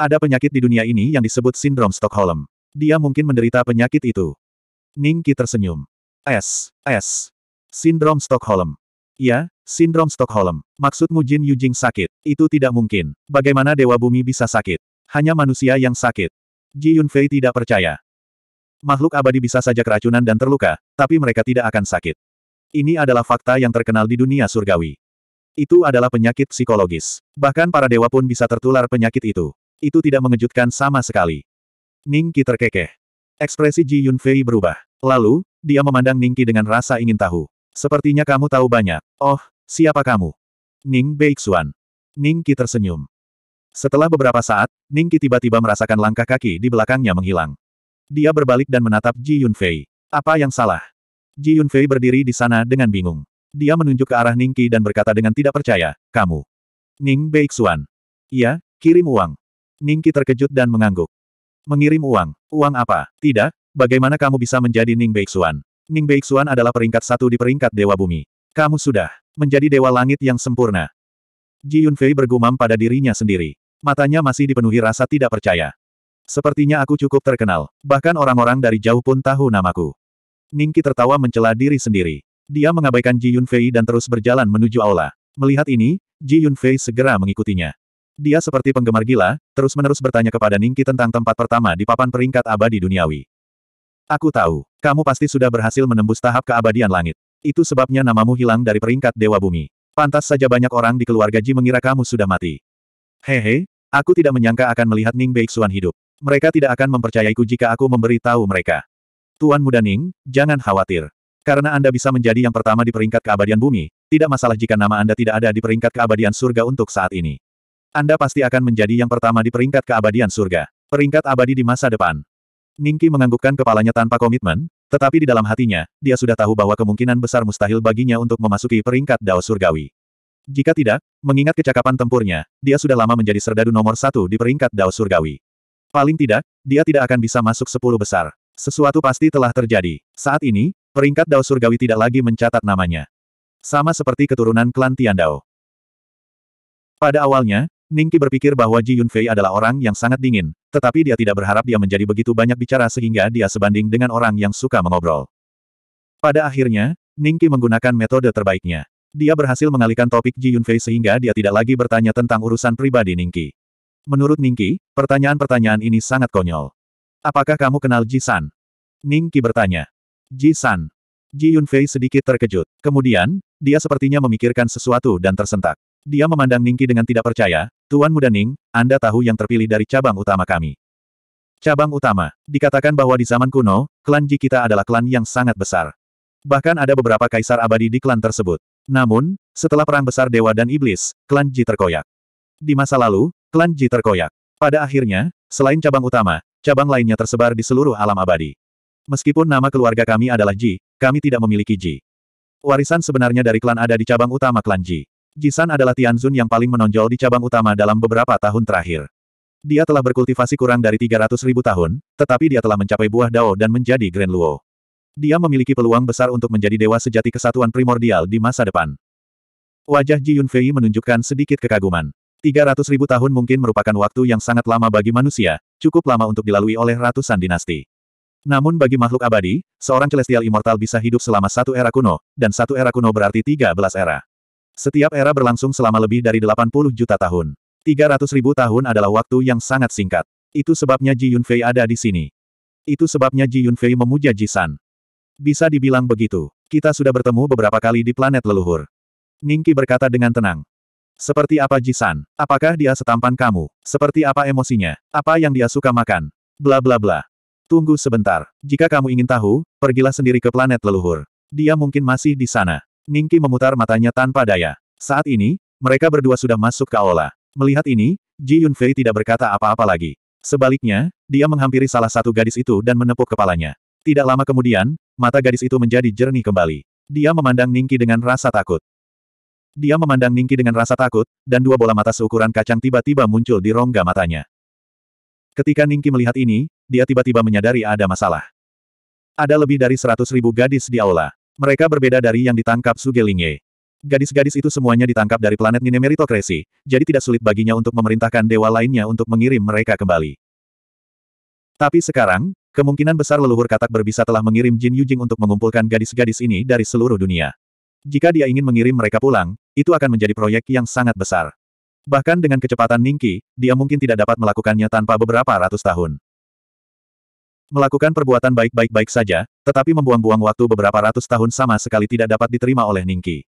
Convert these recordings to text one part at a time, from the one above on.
Ada penyakit di dunia ini yang disebut sindrom Stockholm. Dia mungkin menderita penyakit itu. Ningki tersenyum. S. S. Sindrom Stockholm. Ya, sindrom Stockholm. Maksudmu Jin Yujing sakit? Itu tidak mungkin. Bagaimana Dewa Bumi bisa sakit? Hanya manusia yang sakit. Ji Yunfei tidak percaya. Makhluk abadi bisa saja keracunan dan terluka, tapi mereka tidak akan sakit. Ini adalah fakta yang terkenal di dunia surgawi. Itu adalah penyakit psikologis. Bahkan para dewa pun bisa tertular penyakit itu. Itu tidak mengejutkan sama sekali. Ningki terkekeh. Ekspresi Ji Yunfei berubah. Lalu, dia memandang Ningki dengan rasa ingin tahu. Sepertinya kamu tahu banyak. Oh, siapa kamu? Ning Beixuan. Ningki tersenyum. Setelah beberapa saat, Ningki tiba-tiba merasakan langkah kaki di belakangnya menghilang. Dia berbalik dan menatap Ji Yunfei. Apa yang salah? Ji Yunfei berdiri di sana dengan bingung. Dia menunjuk ke arah Ningki dan berkata dengan tidak percaya, kamu. Ning Beixuan. Iya, kirim uang. Ningki terkejut dan mengangguk. Mengirim uang. Uang apa? Tidak, bagaimana kamu bisa menjadi Ning Beixuan? Ning Beixuan adalah peringkat satu di peringkat Dewa Bumi. Kamu sudah menjadi Dewa Langit yang sempurna. Ji Yunfei bergumam pada dirinya sendiri. Matanya masih dipenuhi rasa tidak percaya. Sepertinya aku cukup terkenal, bahkan orang-orang dari jauh pun tahu namaku. Ningki tertawa mencela diri sendiri. Dia mengabaikan Ji Yunfei dan terus berjalan menuju aula. Melihat ini, Ji Yunfei segera mengikutinya. Dia seperti penggemar gila, terus-menerus bertanya kepada Ningki tentang tempat pertama di papan peringkat abadi duniawi. Aku tahu, kamu pasti sudah berhasil menembus tahap keabadian langit. Itu sebabnya namamu hilang dari peringkat Dewa Bumi. Pantas saja banyak orang di keluarga Ji mengira kamu sudah mati. Hehe, aku tidak menyangka akan melihat Ning Beixuan hidup. Mereka tidak akan mempercayaiku jika aku memberi tahu mereka. Tuan Muda Ning, jangan khawatir. Karena Anda bisa menjadi yang pertama di peringkat keabadian bumi, tidak masalah jika nama Anda tidak ada di peringkat keabadian surga untuk saat ini. Anda pasti akan menjadi yang pertama di peringkat keabadian surga. Peringkat abadi di masa depan. Ningki menganggukkan kepalanya tanpa komitmen, tetapi di dalam hatinya, dia sudah tahu bahwa kemungkinan besar mustahil baginya untuk memasuki peringkat Dao Surgawi. Jika tidak, mengingat kecakapan tempurnya, dia sudah lama menjadi serdadu nomor satu di peringkat Dao Surgawi. Paling tidak, dia tidak akan bisa masuk sepuluh besar. Sesuatu pasti telah terjadi. Saat ini, peringkat Dao Surgawi tidak lagi mencatat namanya. Sama seperti keturunan klan Tiandao. Pada awalnya, Ningki berpikir bahwa Ji Yunfei adalah orang yang sangat dingin, tetapi dia tidak berharap dia menjadi begitu banyak bicara sehingga dia sebanding dengan orang yang suka mengobrol. Pada akhirnya, Ningki menggunakan metode terbaiknya. Dia berhasil mengalihkan topik Ji Yunfei sehingga dia tidak lagi bertanya tentang urusan pribadi Ningki. Menurut Ningki, pertanyaan-pertanyaan ini sangat konyol. Apakah kamu kenal Ji San? Ningki bertanya. Ji San. Ji Yunfei sedikit terkejut. Kemudian, dia sepertinya memikirkan sesuatu dan tersentak. Dia memandang Ningki dengan tidak percaya, Tuan Muda Ning, Anda tahu yang terpilih dari cabang utama kami. Cabang utama, dikatakan bahwa di zaman kuno, klan Ji kita adalah klan yang sangat besar. Bahkan ada beberapa kaisar abadi di klan tersebut. Namun, setelah perang besar dewa dan iblis, klan Ji terkoyak. Di masa lalu, klan Ji terkoyak. Pada akhirnya, selain cabang utama, cabang lainnya tersebar di seluruh alam abadi. Meskipun nama keluarga kami adalah Ji, kami tidak memiliki Ji. Warisan sebenarnya dari klan ada di cabang utama klan Ji. Jisan adalah Tianzun yang paling menonjol di cabang utama dalam beberapa tahun terakhir. Dia telah berkultivasi kurang dari 300 ribu tahun, tetapi dia telah mencapai buah dao dan menjadi Grand Luo. Dia memiliki peluang besar untuk menjadi dewa sejati kesatuan primordial di masa depan. Wajah Ji Yunfei menunjukkan sedikit kekaguman. 300 ribu tahun mungkin merupakan waktu yang sangat lama bagi manusia, cukup lama untuk dilalui oleh ratusan dinasti. Namun bagi makhluk abadi, seorang celestial immortal bisa hidup selama satu era kuno, dan satu era kuno berarti 13 era. Setiap era berlangsung selama lebih dari 80 juta tahun. 300 ribu tahun adalah waktu yang sangat singkat. Itu sebabnya Ji Yunfei ada di sini. Itu sebabnya Ji Yunfei memuja Ji San. Bisa dibilang begitu. Kita sudah bertemu beberapa kali di planet leluhur. Ningki berkata dengan tenang. Seperti apa Ji San? Apakah dia setampan kamu? Seperti apa emosinya? Apa yang dia suka makan? Bla bla bla. Tunggu sebentar. Jika kamu ingin tahu, pergilah sendiri ke planet leluhur. Dia mungkin masih di sana. Ningki memutar matanya tanpa daya. Saat ini, mereka berdua sudah masuk ke aula. Melihat ini, Ji Yunfei tidak berkata apa-apa lagi. Sebaliknya, dia menghampiri salah satu gadis itu dan menepuk kepalanya. Tidak lama kemudian, mata gadis itu menjadi jernih kembali. Dia memandang Ningki dengan rasa takut. Dia memandang Ningki dengan rasa takut, dan dua bola mata seukuran kacang tiba-tiba muncul di rongga matanya. Ketika Ningki melihat ini, dia tiba-tiba menyadari ada masalah. Ada lebih dari seratus ribu gadis di aula. Mereka berbeda dari yang ditangkap Sugelinge. Gadis-gadis itu semuanya ditangkap dari planet Nine Meritokresi, jadi tidak sulit baginya untuk memerintahkan dewa lainnya untuk mengirim mereka kembali. Tapi sekarang, kemungkinan besar leluhur katak berbisa telah mengirim Jin Yujing untuk mengumpulkan gadis-gadis ini dari seluruh dunia. Jika dia ingin mengirim mereka pulang, itu akan menjadi proyek yang sangat besar. Bahkan dengan kecepatan Ningki, dia mungkin tidak dapat melakukannya tanpa beberapa ratus tahun. Melakukan perbuatan baik baik-baik saja, tetapi membuang-buang waktu beberapa ratus tahun sama sekali tidak dapat diterima oleh Ningki.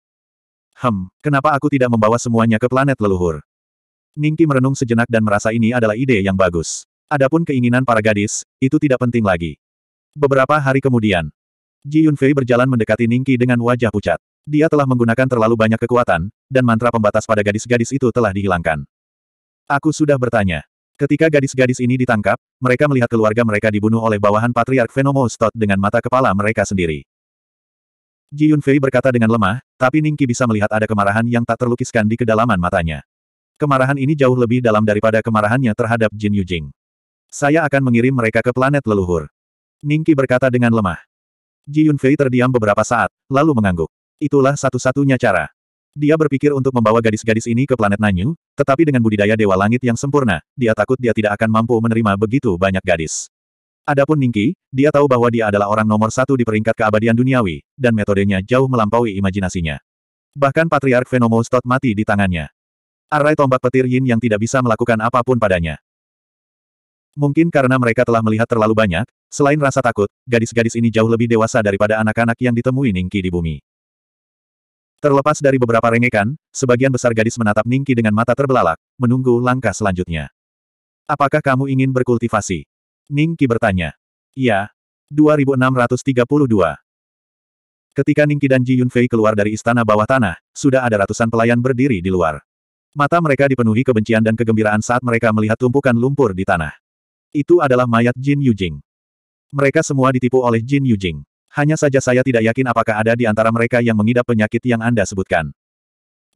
Hem, kenapa aku tidak membawa semuanya ke planet leluhur? Ningki merenung sejenak dan merasa ini adalah ide yang bagus. Adapun keinginan para gadis, itu tidak penting lagi. Beberapa hari kemudian, Ji Yunfei berjalan mendekati Ningki dengan wajah pucat. Dia telah menggunakan terlalu banyak kekuatan, dan mantra pembatas pada gadis-gadis itu telah dihilangkan. Aku sudah bertanya. Ketika gadis-gadis ini ditangkap, mereka melihat keluarga mereka dibunuh oleh bawahan Patriark Venomostot dengan mata kepala mereka sendiri. Ji Yunfei berkata dengan lemah, tapi Ningki bisa melihat ada kemarahan yang tak terlukiskan di kedalaman matanya. Kemarahan ini jauh lebih dalam daripada kemarahannya terhadap Jin Yujing. Saya akan mengirim mereka ke planet leluhur. Ningki berkata dengan lemah. Ji Yunfei terdiam beberapa saat, lalu mengangguk. Itulah satu-satunya cara. Dia berpikir untuk membawa gadis-gadis ini ke planet Nanyu, tetapi dengan budidaya Dewa Langit yang sempurna, dia takut dia tidak akan mampu menerima begitu banyak gadis. Adapun Ningki, dia tahu bahwa dia adalah orang nomor satu di peringkat keabadian duniawi, dan metodenya jauh melampaui imajinasinya. Bahkan Patriark Venomo mati di tangannya. Arai tombak petir Yin yang tidak bisa melakukan apapun padanya. Mungkin karena mereka telah melihat terlalu banyak, selain rasa takut, gadis-gadis ini jauh lebih dewasa daripada anak-anak yang ditemui Ningki di bumi. Terlepas dari beberapa rengekan, sebagian besar gadis menatap Ningki dengan mata terbelalak, menunggu langkah selanjutnya. Apakah kamu ingin berkultivasi? Ningki bertanya. Iya. 2632. Ketika Ningki dan Ji Yunfei keluar dari istana bawah tanah, sudah ada ratusan pelayan berdiri di luar. Mata mereka dipenuhi kebencian dan kegembiraan saat mereka melihat tumpukan lumpur di tanah. Itu adalah mayat Jin Yujing. Mereka semua ditipu oleh Jin Yujing. Hanya saja saya tidak yakin apakah ada di antara mereka yang mengidap penyakit yang Anda sebutkan.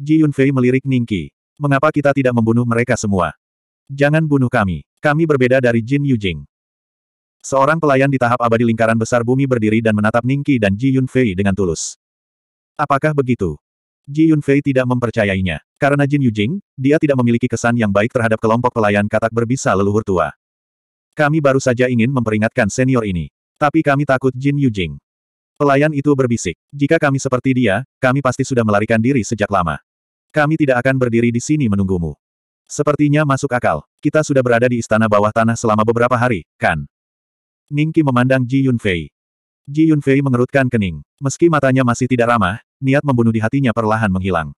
Ji Yunfei melirik Ningki. Mengapa kita tidak membunuh mereka semua? Jangan bunuh kami. Kami berbeda dari Jin Yujing. Seorang pelayan di tahap abadi lingkaran besar bumi berdiri dan menatap Ningki dan Ji Yunfei dengan tulus. Apakah begitu? Ji Yunfei tidak mempercayainya. Karena Jin Yujing, dia tidak memiliki kesan yang baik terhadap kelompok pelayan katak berbisa leluhur tua. Kami baru saja ingin memperingatkan senior ini. Tapi kami takut Jin Yujing. Pelayan itu berbisik. Jika kami seperti dia, kami pasti sudah melarikan diri sejak lama. Kami tidak akan berdiri di sini menunggumu. Sepertinya masuk akal. Kita sudah berada di istana bawah tanah selama beberapa hari, kan? Ningki memandang Ji Yunfei. Ji Yunfei mengerutkan kening. Meski matanya masih tidak ramah, niat membunuh di hatinya perlahan menghilang.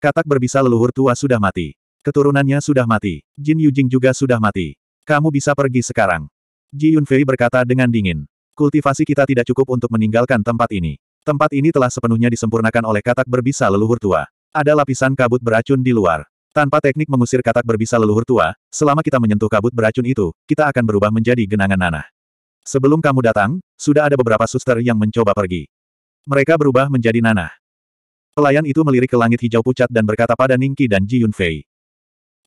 Katak berbisa leluhur tua sudah mati. Keturunannya sudah mati. Jin Yujing juga sudah mati. Kamu bisa pergi sekarang. Ji Yunfei berkata dengan dingin. Kultivasi kita tidak cukup untuk meninggalkan tempat ini. Tempat ini telah sepenuhnya disempurnakan oleh katak berbisa leluhur tua. Ada lapisan kabut beracun di luar. Tanpa teknik mengusir katak berbisa leluhur tua, selama kita menyentuh kabut beracun itu, kita akan berubah menjadi genangan nanah. Sebelum kamu datang, sudah ada beberapa suster yang mencoba pergi. Mereka berubah menjadi nanah. Pelayan itu melirik ke langit hijau pucat dan berkata pada Ningki dan Ji Yunfei.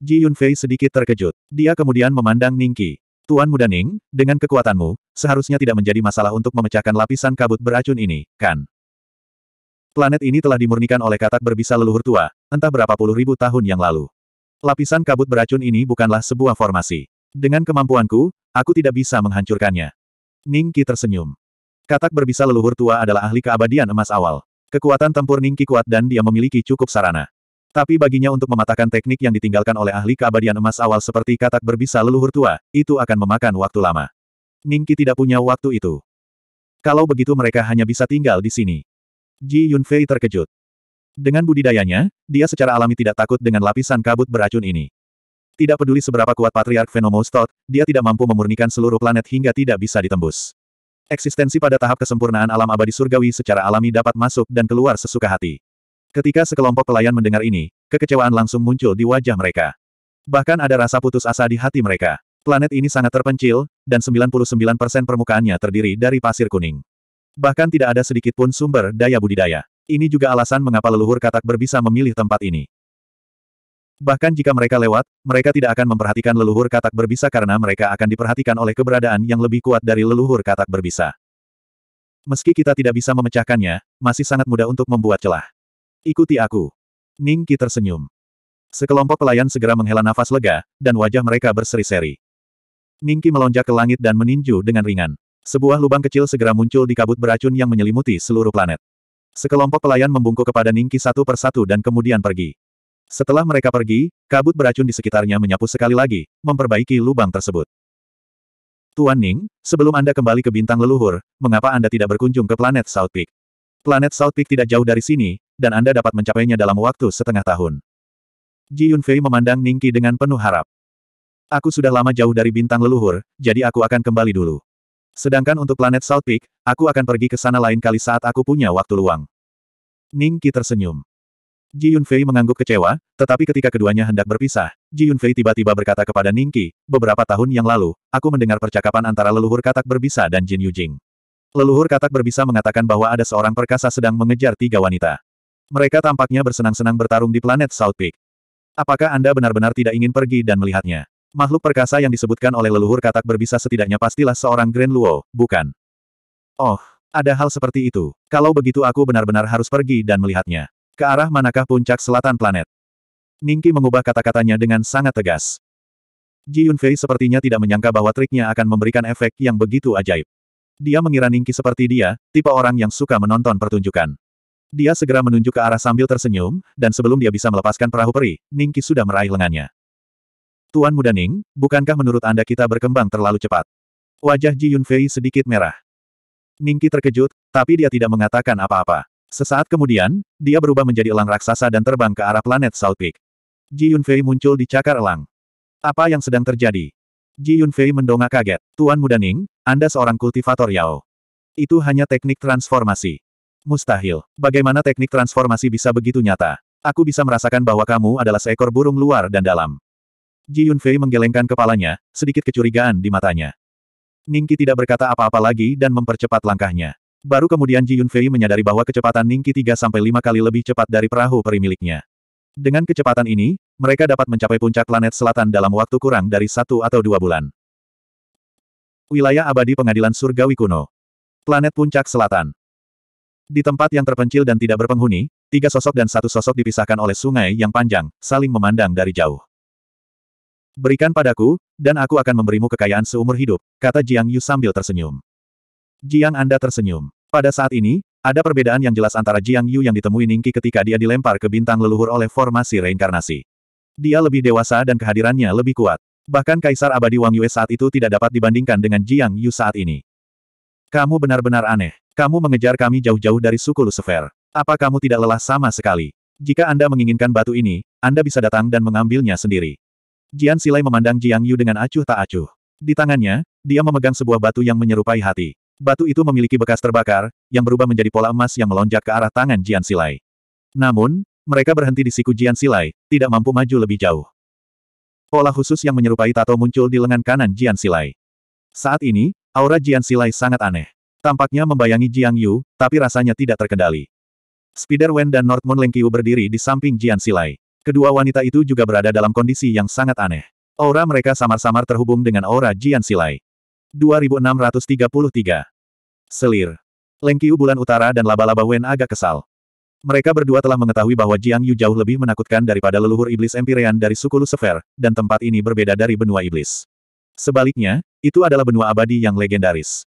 Ji Yunfei sedikit terkejut. Dia kemudian memandang Ningki. Tuan Muda Ning, dengan kekuatanmu, seharusnya tidak menjadi masalah untuk memecahkan lapisan kabut beracun ini, kan? Planet ini telah dimurnikan oleh katak berbisa leluhur tua, entah berapa puluh ribu tahun yang lalu. Lapisan kabut beracun ini bukanlah sebuah formasi. Dengan kemampuanku, aku tidak bisa menghancurkannya. Ningki tersenyum. Katak berbisa leluhur tua adalah ahli keabadian emas awal. Kekuatan tempur Ningki kuat dan dia memiliki cukup sarana. Tapi baginya untuk mematahkan teknik yang ditinggalkan oleh ahli keabadian emas awal seperti katak berbisa leluhur tua, itu akan memakan waktu lama. Ningki tidak punya waktu itu. Kalau begitu mereka hanya bisa tinggal di sini. Ji Yunfei terkejut. Dengan budidayanya, dia secara alami tidak takut dengan lapisan kabut beracun ini. Tidak peduli seberapa kuat Patriark Venomoustot, dia tidak mampu memurnikan seluruh planet hingga tidak bisa ditembus. Eksistensi pada tahap kesempurnaan alam abadi surgawi secara alami dapat masuk dan keluar sesuka hati. Ketika sekelompok pelayan mendengar ini, kekecewaan langsung muncul di wajah mereka. Bahkan ada rasa putus asa di hati mereka. Planet ini sangat terpencil, dan 99% permukaannya terdiri dari pasir kuning. Bahkan tidak ada sedikit pun sumber daya budidaya. Ini juga alasan mengapa leluhur katak berbisa memilih tempat ini. Bahkan jika mereka lewat, mereka tidak akan memperhatikan leluhur katak berbisa karena mereka akan diperhatikan oleh keberadaan yang lebih kuat dari leluhur katak berbisa. Meski kita tidak bisa memecahkannya, masih sangat mudah untuk membuat celah. Ikuti aku. Ning Qi tersenyum. Sekelompok pelayan segera menghela nafas lega, dan wajah mereka berseri-seri. Ning Qi melonjak ke langit dan meninju dengan ringan. Sebuah lubang kecil segera muncul di kabut beracun yang menyelimuti seluruh planet. Sekelompok pelayan membungkuk kepada Ning Qi satu persatu dan kemudian pergi. Setelah mereka pergi, kabut beracun di sekitarnya menyapu sekali lagi, memperbaiki lubang tersebut. Tuan Ning, sebelum Anda kembali ke bintang leluhur, mengapa Anda tidak berkunjung ke planet South Peak? Planet South Peak tidak jauh dari sini, dan Anda dapat mencapainya dalam waktu setengah tahun. Ji Yunfei memandang Ningki dengan penuh harap. Aku sudah lama jauh dari bintang leluhur, jadi aku akan kembali dulu. Sedangkan untuk planet Salt Peak, aku akan pergi ke sana lain kali saat aku punya waktu luang. Ningki tersenyum. Ji Yunfei mengangguk kecewa, tetapi ketika keduanya hendak berpisah, Ji Yunfei tiba-tiba berkata kepada Ningki, beberapa tahun yang lalu, aku mendengar percakapan antara leluhur katak berbisa dan Jin Yujing. Leluhur katak berbisa mengatakan bahwa ada seorang perkasa sedang mengejar tiga wanita. Mereka tampaknya bersenang-senang bertarung di planet South Peak. Apakah Anda benar-benar tidak ingin pergi dan melihatnya? Makhluk perkasa yang disebutkan oleh leluhur katak berbisa setidaknya pastilah seorang Grand Luo, bukan? Oh, ada hal seperti itu. Kalau begitu aku benar-benar harus pergi dan melihatnya. Ke arah manakah puncak selatan planet? Ningki mengubah kata-katanya dengan sangat tegas. Ji Yunfei sepertinya tidak menyangka bahwa triknya akan memberikan efek yang begitu ajaib. Dia mengira Ningki seperti dia, tipe orang yang suka menonton pertunjukan. Dia segera menunjuk ke arah sambil tersenyum, dan sebelum dia bisa melepaskan perahu peri, Ning sudah meraih lengannya. Tuan muda Ning, bukankah menurut Anda kita berkembang terlalu cepat? Wajah Ji Yunfei sedikit merah. Ning terkejut, tapi dia tidak mengatakan apa-apa. Sesaat kemudian, dia berubah menjadi elang raksasa dan terbang ke arah planet South Peak. Ji Yunfei muncul di cakar elang. Apa yang sedang terjadi? Ji Yunfei mendongak kaget. Tuan muda Ning, Anda seorang kultivator Yao. Itu hanya teknik transformasi. Mustahil. Bagaimana teknik transformasi bisa begitu nyata? Aku bisa merasakan bahwa kamu adalah seekor burung luar dan dalam. Ji Yunfei menggelengkan kepalanya, sedikit kecurigaan di matanya. Ningki tidak berkata apa-apa lagi dan mempercepat langkahnya. Baru kemudian Ji Yunfei menyadari bahwa kecepatan Ningki 3-5 kali lebih cepat dari perahu peri miliknya. Dengan kecepatan ini, mereka dapat mencapai puncak planet selatan dalam waktu kurang dari satu atau dua bulan. Wilayah abadi pengadilan surgawi kuno. Planet puncak selatan. Di tempat yang terpencil dan tidak berpenghuni, tiga sosok dan satu sosok dipisahkan oleh sungai yang panjang, saling memandang dari jauh. Berikan padaku, dan aku akan memberimu kekayaan seumur hidup, kata Jiang Yu sambil tersenyum. Jiang Anda tersenyum. Pada saat ini, ada perbedaan yang jelas antara Jiang Yu yang ditemui Ningki ketika dia dilempar ke bintang leluhur oleh formasi reinkarnasi. Dia lebih dewasa dan kehadirannya lebih kuat. Bahkan Kaisar Abadi Wang Yue saat itu tidak dapat dibandingkan dengan Jiang Yu saat ini. Kamu benar-benar aneh. Kamu mengejar kami jauh-jauh dari suku Lucifer. Apa kamu tidak lelah sama sekali? Jika Anda menginginkan batu ini, Anda bisa datang dan mengambilnya sendiri. Jian Silai memandang Jiang Yu dengan acuh tak acuh. Di tangannya, dia memegang sebuah batu yang menyerupai hati. Batu itu memiliki bekas terbakar, yang berubah menjadi pola emas yang melonjak ke arah tangan Jian Silai. Namun, mereka berhenti di siku Jian Silai, tidak mampu maju lebih jauh. Pola khusus yang menyerupai tato muncul di lengan kanan Jian Silai. Saat ini, Aura Jian Silai sangat aneh. Tampaknya membayangi Jiang Yu, tapi rasanya tidak terkendali. Spider Wen dan North Moon berdiri di samping Jian Silai. Kedua wanita itu juga berada dalam kondisi yang sangat aneh. Aura mereka samar-samar terhubung dengan aura Jian Silai. 2633 Selir Lengkiu bulan utara dan laba-laba Wen agak kesal. Mereka berdua telah mengetahui bahwa Jiang Yu jauh lebih menakutkan daripada leluhur iblis Empyrean dari suku Lucifer, dan tempat ini berbeda dari benua iblis. Sebaliknya, itu adalah benua abadi yang legendaris.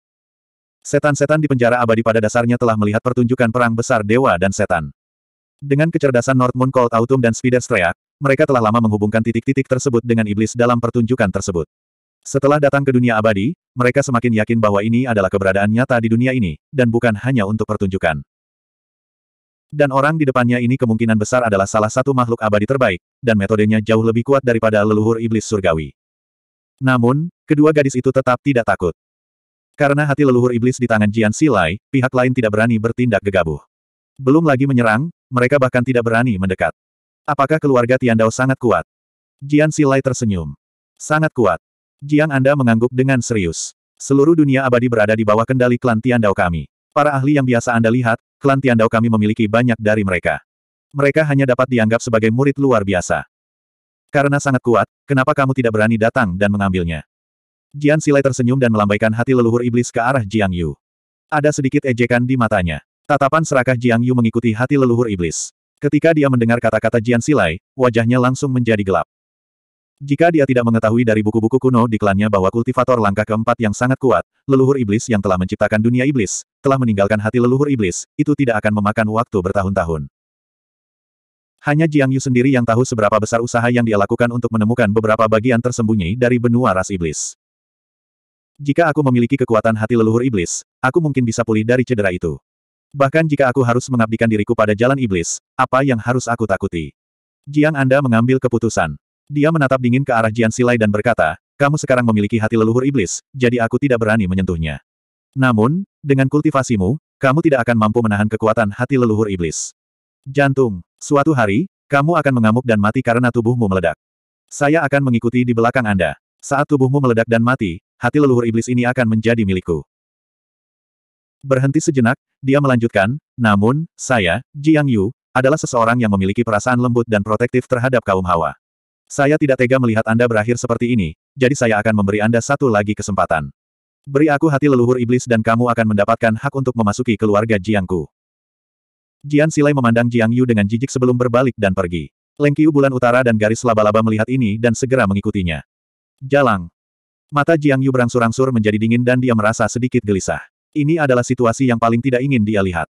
Setan-setan di penjara abadi pada dasarnya telah melihat pertunjukan perang besar dewa dan setan. Dengan kecerdasan Northmoon Cold Autumn dan Spider Streak, mereka telah lama menghubungkan titik-titik tersebut dengan iblis dalam pertunjukan tersebut. Setelah datang ke dunia abadi, mereka semakin yakin bahwa ini adalah keberadaan nyata di dunia ini, dan bukan hanya untuk pertunjukan. Dan orang di depannya ini kemungkinan besar adalah salah satu makhluk abadi terbaik, dan metodenya jauh lebih kuat daripada leluhur iblis surgawi. Namun, kedua gadis itu tetap tidak takut. Karena hati leluhur iblis di tangan Jian Silai, pihak lain tidak berani bertindak gegabah. Belum lagi menyerang, mereka bahkan tidak berani mendekat. Apakah keluarga Tian Dao sangat kuat? Jian Silai tersenyum. Sangat kuat. Jiang Anda mengangguk dengan serius. Seluruh dunia abadi berada di bawah kendali klan Dao kami. Para ahli yang biasa Anda lihat, klan Dao kami memiliki banyak dari mereka. Mereka hanya dapat dianggap sebagai murid luar biasa. Karena sangat kuat, kenapa kamu tidak berani datang dan mengambilnya? Jian Silai tersenyum dan melambaikan hati leluhur iblis ke arah Jiang Yu. Ada sedikit ejekan di matanya. Tatapan serakah Jiang Yu mengikuti hati leluhur iblis. Ketika dia mendengar kata-kata Jian Silai, wajahnya langsung menjadi gelap. Jika dia tidak mengetahui dari buku-buku kuno di klannya bahwa kultivator langkah keempat yang sangat kuat, leluhur iblis yang telah menciptakan dunia iblis, telah meninggalkan hati leluhur iblis, itu tidak akan memakan waktu bertahun-tahun. Hanya Jiang Yu sendiri yang tahu seberapa besar usaha yang dia lakukan untuk menemukan beberapa bagian tersembunyi dari benua ras iblis. Jika aku memiliki kekuatan hati leluhur iblis, aku mungkin bisa pulih dari cedera itu. Bahkan jika aku harus mengabdikan diriku pada jalan iblis, apa yang harus aku takuti? Jiang Anda mengambil keputusan. Dia menatap dingin ke arah Jian Silai dan berkata, kamu sekarang memiliki hati leluhur iblis, jadi aku tidak berani menyentuhnya. Namun, dengan kultivasimu, kamu tidak akan mampu menahan kekuatan hati leluhur iblis. Jantung. Suatu hari, kamu akan mengamuk dan mati karena tubuhmu meledak. Saya akan mengikuti di belakang Anda. Saat tubuhmu meledak dan mati, hati leluhur iblis ini akan menjadi milikku. Berhenti sejenak, dia melanjutkan, namun, saya, Jiang Yu, adalah seseorang yang memiliki perasaan lembut dan protektif terhadap kaum hawa. Saya tidak tega melihat Anda berakhir seperti ini, jadi saya akan memberi Anda satu lagi kesempatan. Beri aku hati leluhur iblis dan kamu akan mendapatkan hak untuk memasuki keluarga Jiangku. Jian Silai memandang Jiang Yu dengan jijik sebelum berbalik dan pergi. Leng Qiu bulan utara dan garis laba-laba melihat ini dan segera mengikutinya. Jalang. Mata Jiang Yu berangsur-angsur menjadi dingin dan dia merasa sedikit gelisah. Ini adalah situasi yang paling tidak ingin dia lihat.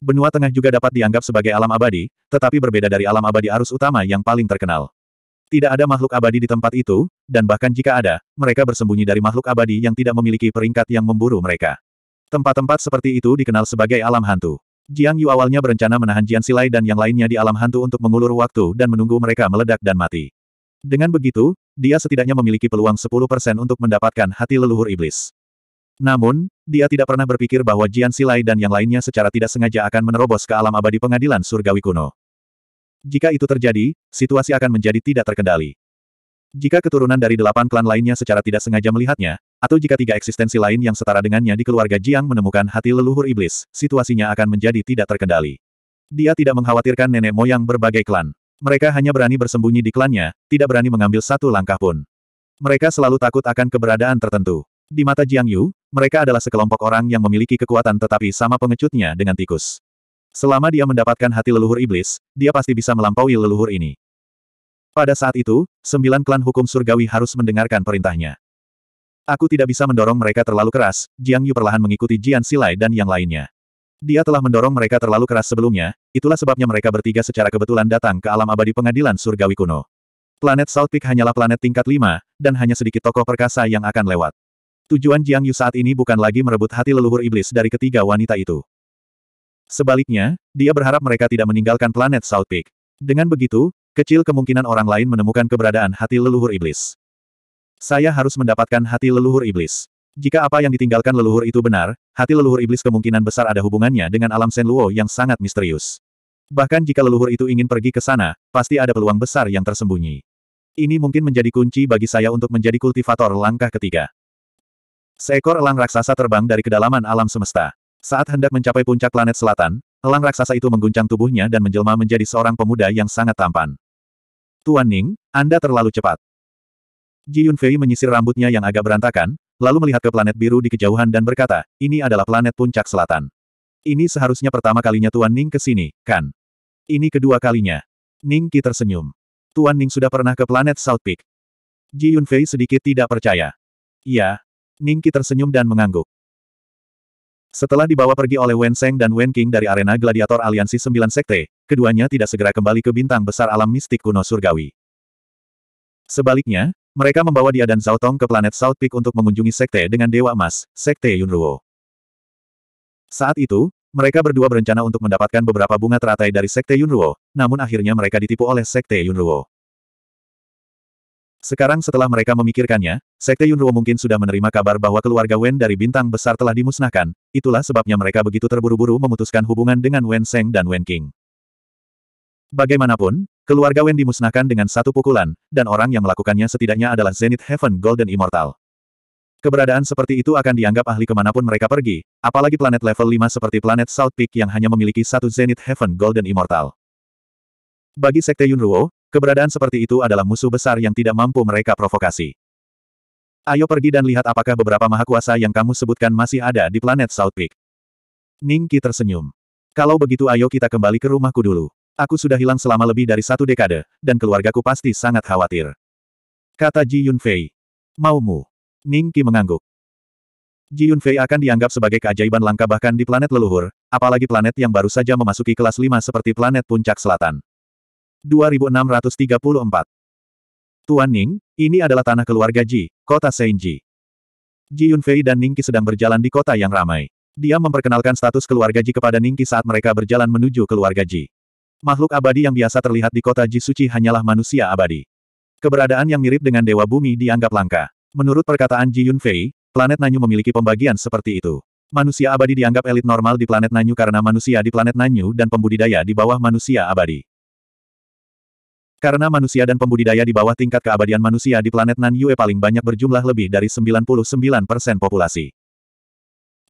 Benua tengah juga dapat dianggap sebagai alam abadi, tetapi berbeda dari alam abadi arus utama yang paling terkenal. Tidak ada makhluk abadi di tempat itu, dan bahkan jika ada, mereka bersembunyi dari makhluk abadi yang tidak memiliki peringkat yang memburu mereka. Tempat-tempat seperti itu dikenal sebagai alam hantu. Jiang Yu awalnya berencana menahan Jian Silai dan yang lainnya di alam hantu untuk mengulur waktu dan menunggu mereka meledak dan mati. Dengan begitu, dia setidaknya memiliki peluang 10% untuk mendapatkan hati leluhur iblis. Namun, dia tidak pernah berpikir bahwa Jian Silai dan yang lainnya secara tidak sengaja akan menerobos ke alam abadi pengadilan surgawi kuno. Jika itu terjadi, situasi akan menjadi tidak terkendali. Jika keturunan dari delapan klan lainnya secara tidak sengaja melihatnya, atau jika tiga eksistensi lain yang setara dengannya di keluarga Jiang menemukan hati leluhur iblis, situasinya akan menjadi tidak terkendali. Dia tidak mengkhawatirkan nenek moyang berbagai klan. Mereka hanya berani bersembunyi di klannya, tidak berani mengambil satu langkah pun. Mereka selalu takut akan keberadaan tertentu. Di mata Jiang Yu, mereka adalah sekelompok orang yang memiliki kekuatan tetapi sama pengecutnya dengan tikus. Selama dia mendapatkan hati leluhur iblis, dia pasti bisa melampaui leluhur ini. Pada saat itu, sembilan klan hukum surgawi harus mendengarkan perintahnya. Aku tidak bisa mendorong mereka terlalu keras, Jiang Yu perlahan mengikuti Jian Silai dan yang lainnya. Dia telah mendorong mereka terlalu keras sebelumnya, itulah sebabnya mereka bertiga secara kebetulan datang ke alam abadi pengadilan surgawi kuno. Planet South Peak hanyalah planet tingkat lima, dan hanya sedikit tokoh perkasa yang akan lewat. Tujuan Jiang Yu saat ini bukan lagi merebut hati leluhur iblis dari ketiga wanita itu. Sebaliknya, dia berharap mereka tidak meninggalkan planet South Peak. Dengan begitu, Kecil kemungkinan orang lain menemukan keberadaan hati leluhur iblis. Saya harus mendapatkan hati leluhur iblis. Jika apa yang ditinggalkan leluhur itu benar, hati leluhur iblis kemungkinan besar ada hubungannya dengan alam Luo yang sangat misterius. Bahkan jika leluhur itu ingin pergi ke sana, pasti ada peluang besar yang tersembunyi. Ini mungkin menjadi kunci bagi saya untuk menjadi kultivator langkah ketiga. Seekor elang raksasa terbang dari kedalaman alam semesta. Saat hendak mencapai puncak planet selatan, elang raksasa itu mengguncang tubuhnya dan menjelma menjadi seorang pemuda yang sangat tampan. Tuan Ning, Anda terlalu cepat. Ji Yunfei menyisir rambutnya yang agak berantakan, lalu melihat ke planet biru di kejauhan dan berkata, ini adalah planet puncak selatan. Ini seharusnya pertama kalinya Tuan Ning ke sini, kan? Ini kedua kalinya. Ning Qi tersenyum. Tuan Ning sudah pernah ke planet South Peak. Ji Yunfei sedikit tidak percaya. Iya. Ning Qi tersenyum dan mengangguk. Setelah dibawa pergi oleh Wen Seng dan Wen King dari arena gladiator aliansi sembilan sekte, keduanya tidak segera kembali ke bintang besar alam mistik kuno surgawi. Sebaliknya, mereka membawa dia dan Zhao Tong ke planet South Peak untuk mengunjungi sekte dengan Dewa Emas, Sekte Yunruo. Saat itu, mereka berdua berencana untuk mendapatkan beberapa bunga teratai dari Sekte Yunruo, namun akhirnya mereka ditipu oleh Sekte Yunruo. Sekarang setelah mereka memikirkannya, Sekte Yunruo mungkin sudah menerima kabar bahwa keluarga Wen dari Bintang Besar telah dimusnahkan, itulah sebabnya mereka begitu terburu-buru memutuskan hubungan dengan Wen Seng dan Wen King. Bagaimanapun, keluarga Wen dimusnahkan dengan satu pukulan, dan orang yang melakukannya setidaknya adalah Zenith Heaven Golden Immortal. Keberadaan seperti itu akan dianggap ahli kemanapun mereka pergi, apalagi planet level 5 seperti planet Salt Peak yang hanya memiliki satu Zenith Heaven Golden Immortal. Bagi Sekte Yunruo, keberadaan seperti itu adalah musuh besar yang tidak mampu mereka provokasi. Ayo pergi dan lihat apakah beberapa mahakuasa yang kamu sebutkan masih ada di planet Salt Peak. Ningki tersenyum. Kalau begitu ayo kita kembali ke rumahku dulu. Aku sudah hilang selama lebih dari satu dekade, dan keluargaku pasti sangat khawatir. Kata Ji Yunfei. Maumu. Ning Qi mengangguk. Ji Yunfei akan dianggap sebagai keajaiban langka bahkan di planet leluhur, apalagi planet yang baru saja memasuki kelas 5 seperti planet puncak selatan. 2634 Tuan Ning, ini adalah tanah keluarga Ji, kota Seinji. Ji Yunfei dan Ning Qi sedang berjalan di kota yang ramai. Dia memperkenalkan status keluarga Ji kepada Ning Qi saat mereka berjalan menuju keluarga Ji. Makhluk abadi yang biasa terlihat di kota Jisuci hanyalah manusia abadi. Keberadaan yang mirip dengan Dewa Bumi dianggap langka. Menurut perkataan Ji Yunfei, planet Nanyu memiliki pembagian seperti itu. Manusia abadi dianggap elit normal di planet Nanyu karena manusia di planet Nanyu dan pembudidaya di bawah manusia abadi. Karena manusia dan pembudidaya di bawah tingkat keabadian manusia di planet Nanyue paling banyak berjumlah lebih dari 99% populasi.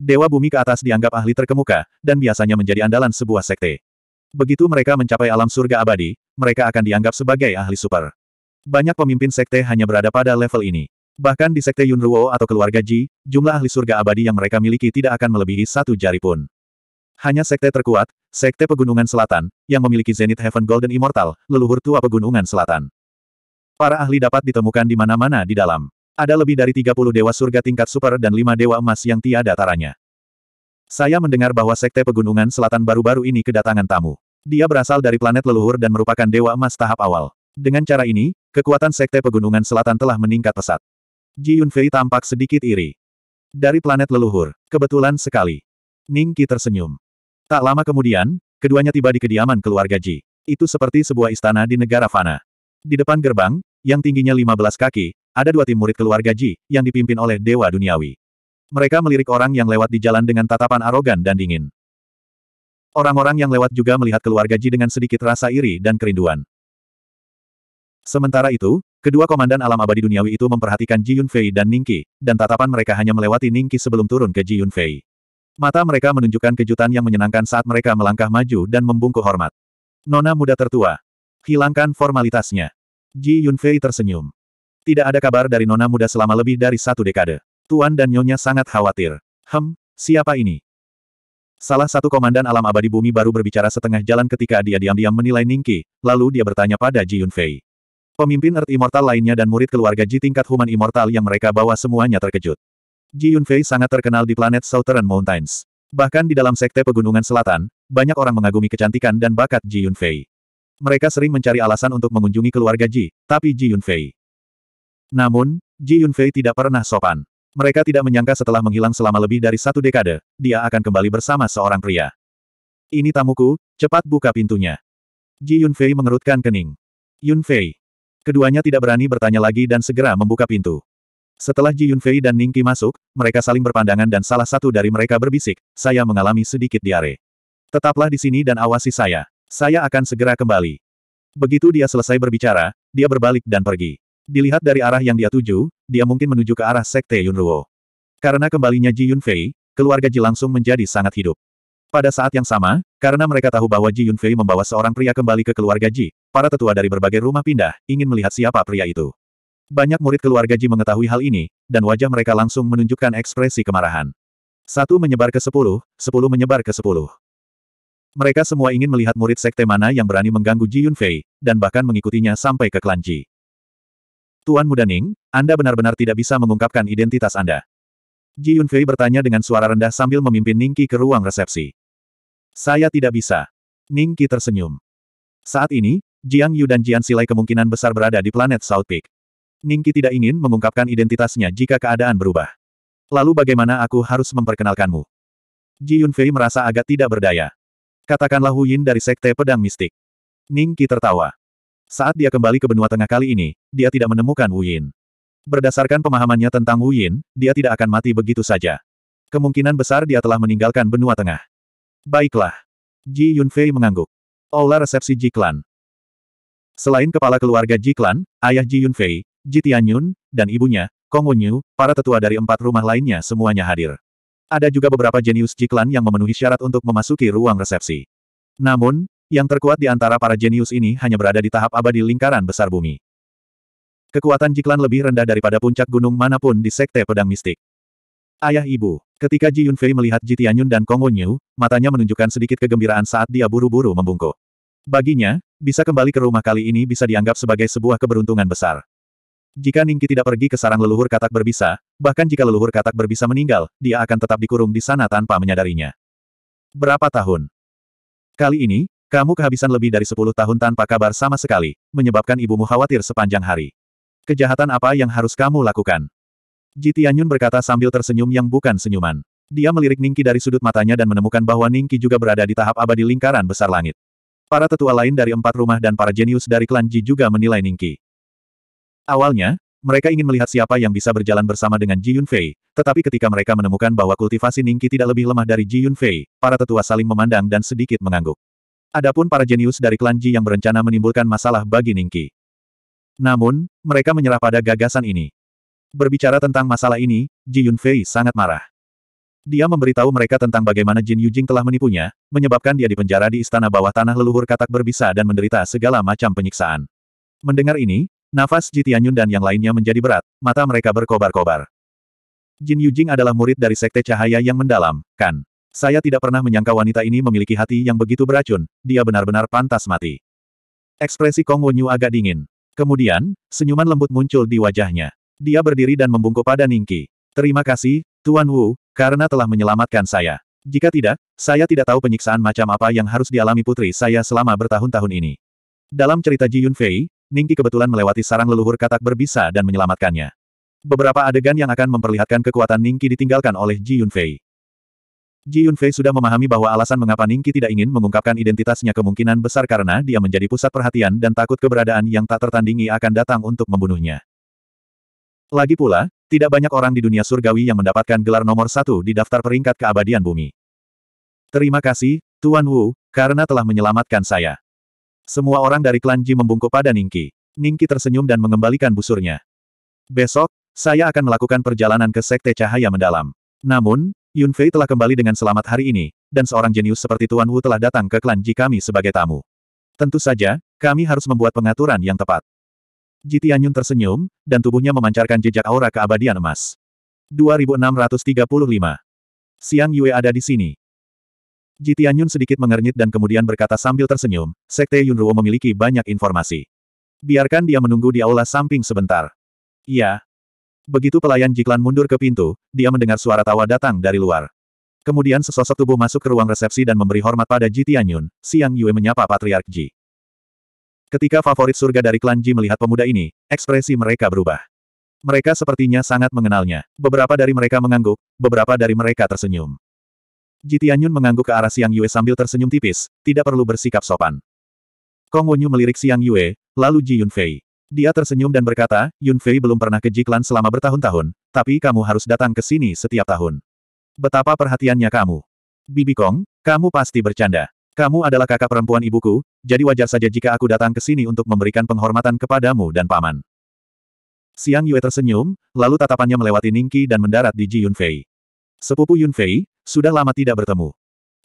Dewa bumi ke atas dianggap ahli terkemuka, dan biasanya menjadi andalan sebuah sekte. Begitu mereka mencapai alam surga abadi, mereka akan dianggap sebagai ahli super. Banyak pemimpin sekte hanya berada pada level ini. Bahkan di sekte Yunruo atau keluarga Ji, jumlah ahli surga abadi yang mereka miliki tidak akan melebihi satu jari pun. Hanya sekte terkuat, sekte Pegunungan Selatan, yang memiliki Zenith Heaven Golden Immortal, leluhur tua Pegunungan Selatan. Para ahli dapat ditemukan di mana-mana di dalam. Ada lebih dari 30 dewa surga tingkat super dan 5 dewa emas yang tiada taranya. Saya mendengar bahwa Sekte Pegunungan Selatan baru-baru ini kedatangan tamu. Dia berasal dari planet leluhur dan merupakan Dewa Emas tahap awal. Dengan cara ini, kekuatan Sekte Pegunungan Selatan telah meningkat pesat. Ji Yunfei tampak sedikit iri. Dari planet leluhur, kebetulan sekali. Ning Qi tersenyum. Tak lama kemudian, keduanya tiba di kediaman keluarga Ji. Itu seperti sebuah istana di negara Fana. Di depan gerbang, yang tingginya 15 kaki, ada dua tim murid keluarga Ji, yang dipimpin oleh Dewa Duniawi. Mereka melirik orang yang lewat di jalan dengan tatapan arogan dan dingin. Orang-orang yang lewat juga melihat keluarga Ji dengan sedikit rasa iri dan kerinduan. Sementara itu, kedua komandan alam abadi duniawi itu memperhatikan Ji Yunfei dan Ningki, dan tatapan mereka hanya melewati Ningki sebelum turun ke Ji Yunfei. Mata mereka menunjukkan kejutan yang menyenangkan saat mereka melangkah maju dan membungkuk hormat. Nona muda tertua. Hilangkan formalitasnya. Ji Yunfei tersenyum. Tidak ada kabar dari Nona muda selama lebih dari satu dekade. Tuan dan Nyonya sangat khawatir. Hem, siapa ini? Salah satu komandan alam abadi bumi baru berbicara setengah jalan ketika dia diam-diam menilai Ningki, lalu dia bertanya pada Ji Yunfei. Pemimpin Earth Immortal lainnya dan murid keluarga Ji tingkat Human Immortal yang mereka bawa semuanya terkejut. Ji Yunfei sangat terkenal di planet Southern Mountains. Bahkan di dalam sekte pegunungan selatan, banyak orang mengagumi kecantikan dan bakat Ji Yunfei. Mereka sering mencari alasan untuk mengunjungi keluarga Ji, tapi Ji Yunfei. Namun, Ji Yunfei tidak pernah sopan. Mereka tidak menyangka setelah menghilang selama lebih dari satu dekade, dia akan kembali bersama seorang pria. Ini tamuku, cepat buka pintunya. Ji Yunfei mengerutkan kening. Yunfei. Keduanya tidak berani bertanya lagi dan segera membuka pintu. Setelah Ji Yunfei dan Ningqi masuk, mereka saling berpandangan dan salah satu dari mereka berbisik, saya mengalami sedikit diare. Tetaplah di sini dan awasi saya. Saya akan segera kembali. Begitu dia selesai berbicara, dia berbalik dan pergi. Dilihat dari arah yang dia tuju, dia mungkin menuju ke arah Sekte Yunruo. Karena kembalinya Ji Yunfei, keluarga Ji langsung menjadi sangat hidup. Pada saat yang sama, karena mereka tahu bahwa Ji Yunfei membawa seorang pria kembali ke keluarga Ji, para tetua dari berbagai rumah pindah, ingin melihat siapa pria itu. Banyak murid keluarga Ji mengetahui hal ini, dan wajah mereka langsung menunjukkan ekspresi kemarahan. Satu menyebar ke sepuluh, sepuluh menyebar ke sepuluh. Mereka semua ingin melihat murid sekte mana yang berani mengganggu Ji Yunfei, dan bahkan mengikutinya sampai ke klan Ji. Tuan Muda Ning, Anda benar-benar tidak bisa mengungkapkan identitas Anda. Ji Yunfei bertanya dengan suara rendah sambil memimpin Ningki ke ruang resepsi. Saya tidak bisa. Ningki tersenyum. Saat ini, Jiang Yu dan Jian Silai kemungkinan besar berada di planet South Peak. Ningki tidak ingin mengungkapkan identitasnya jika keadaan berubah. Lalu bagaimana aku harus memperkenalkanmu? Ji Yunfei merasa agak tidak berdaya. Katakanlah Huyin dari Sekte Pedang Mistik. Ningki tertawa. Saat dia kembali ke benua tengah kali ini, dia tidak menemukan Wu Yin. Berdasarkan pemahamannya tentang Wu Yin, dia tidak akan mati begitu saja. Kemungkinan besar dia telah meninggalkan benua tengah. Baiklah. Ji Yunfei mengangguk. Olah resepsi Ji Clan. Selain kepala keluarga Ji Clan, ayah Ji Yunfei, Ji Tianyun, dan ibunya, Kong Wenyu, para tetua dari empat rumah lainnya semuanya hadir. Ada juga beberapa jenius Ji Clan yang memenuhi syarat untuk memasuki ruang resepsi. Namun, yang terkuat di antara para jenius ini hanya berada di tahap abadi lingkaran besar bumi. Kekuatan Jiklan lebih rendah daripada puncak gunung manapun di Sekte Pedang Mistik. Ayah Ibu, ketika Ji Yunfei melihat Ji Tianyun dan Kong Wonyu, matanya menunjukkan sedikit kegembiraan saat dia buru-buru membungkuk. Baginya, bisa kembali ke rumah kali ini bisa dianggap sebagai sebuah keberuntungan besar. Jika Ningki tidak pergi ke sarang leluhur katak berbisa, bahkan jika leluhur katak berbisa meninggal, dia akan tetap dikurung di sana tanpa menyadarinya. Berapa tahun? Kali ini, kamu kehabisan lebih dari sepuluh tahun tanpa kabar sama sekali, menyebabkan ibumu khawatir sepanjang hari. Kejahatan apa yang harus kamu lakukan? Ji Tianyun berkata sambil tersenyum yang bukan senyuman. Dia melirik Ningki dari sudut matanya dan menemukan bahwa Ningki juga berada di tahap abadi lingkaran besar langit. Para tetua lain dari empat rumah dan para jenius dari klan Ji juga menilai Ningki. Awalnya, mereka ingin melihat siapa yang bisa berjalan bersama dengan Ji Yunfei, tetapi ketika mereka menemukan bahwa kultivasi Ningki tidak lebih lemah dari Ji Yunfei, para tetua saling memandang dan sedikit mengangguk. Adapun para jenius dari klan Ji yang berencana menimbulkan masalah bagi Ningki. Namun, mereka menyerah pada gagasan ini. Berbicara tentang masalah ini, Ji Yunfei sangat marah. Dia memberitahu mereka tentang bagaimana Jin Yujing telah menipunya, menyebabkan dia dipenjara di istana bawah tanah leluhur katak berbisa dan menderita segala macam penyiksaan. Mendengar ini, nafas Ji Tianyun dan yang lainnya menjadi berat, mata mereka berkobar-kobar. Jin Yujing adalah murid dari Sekte Cahaya yang mendalam, kan? Saya tidak pernah menyangka wanita ini memiliki hati yang begitu beracun, dia benar-benar pantas mati. Ekspresi Kong Wonyu agak dingin. Kemudian, senyuman lembut muncul di wajahnya. Dia berdiri dan membungkuk pada Ningki. Terima kasih, Tuan Wu, karena telah menyelamatkan saya. Jika tidak, saya tidak tahu penyiksaan macam apa yang harus dialami putri saya selama bertahun-tahun ini. Dalam cerita Ji Yunfei, Ningki kebetulan melewati sarang leluhur katak berbisa dan menyelamatkannya. Beberapa adegan yang akan memperlihatkan kekuatan Ningki ditinggalkan oleh Ji Yunfei. Ji Yunfei sudah memahami bahwa alasan mengapa Ningki tidak ingin mengungkapkan identitasnya kemungkinan besar karena dia menjadi pusat perhatian dan takut keberadaan yang tak tertandingi akan datang untuk membunuhnya. Lagi pula, tidak banyak orang di dunia surgawi yang mendapatkan gelar nomor satu di daftar peringkat keabadian bumi. Terima kasih, Tuan Wu, karena telah menyelamatkan saya. Semua orang dari klan Ji membungkuk pada Ningki. Ningki tersenyum dan mengembalikan busurnya. Besok, saya akan melakukan perjalanan ke Sekte Cahaya Mendalam. Namun, Yun Fei telah kembali dengan selamat hari ini, dan seorang jenius seperti Tuan Wu telah datang ke klan Ji kami sebagai tamu. Tentu saja, kami harus membuat pengaturan yang tepat. Ji Tianyun tersenyum, dan tubuhnya memancarkan jejak aura keabadian emas. 2635. Siang Yue ada di sini. Ji Tianyun sedikit mengernyit dan kemudian berkata sambil tersenyum, Sekte Yunruo memiliki banyak informasi. Biarkan dia menunggu di aula samping sebentar. Ya. Begitu pelayan Jiklan mundur ke pintu, dia mendengar suara tawa datang dari luar. Kemudian sesosok tubuh masuk ke ruang resepsi dan memberi hormat pada Ji Tianyun, Siang Yue menyapa Patriark Ji. Ketika favorit surga dari klan Ji melihat pemuda ini, ekspresi mereka berubah. Mereka sepertinya sangat mengenalnya. Beberapa dari mereka mengangguk, beberapa dari mereka tersenyum. Ji Tianyun mengangguk ke arah Siang Yue sambil tersenyum tipis, tidak perlu bersikap sopan. Kong Wonyu melirik Siang Yue, lalu Ji Yunfei. Dia tersenyum dan berkata, Yun Fei belum pernah ke Jiklan selama bertahun-tahun, tapi kamu harus datang ke sini setiap tahun. Betapa perhatiannya kamu. Bibi Kong, kamu pasti bercanda. Kamu adalah kakak perempuan ibuku, jadi wajar saja jika aku datang ke sini untuk memberikan penghormatan kepadamu dan paman. Siang Yue tersenyum, lalu tatapannya melewati Ningki dan mendarat di Ji Yun Fei. Sepupu Yun Fei, sudah lama tidak bertemu.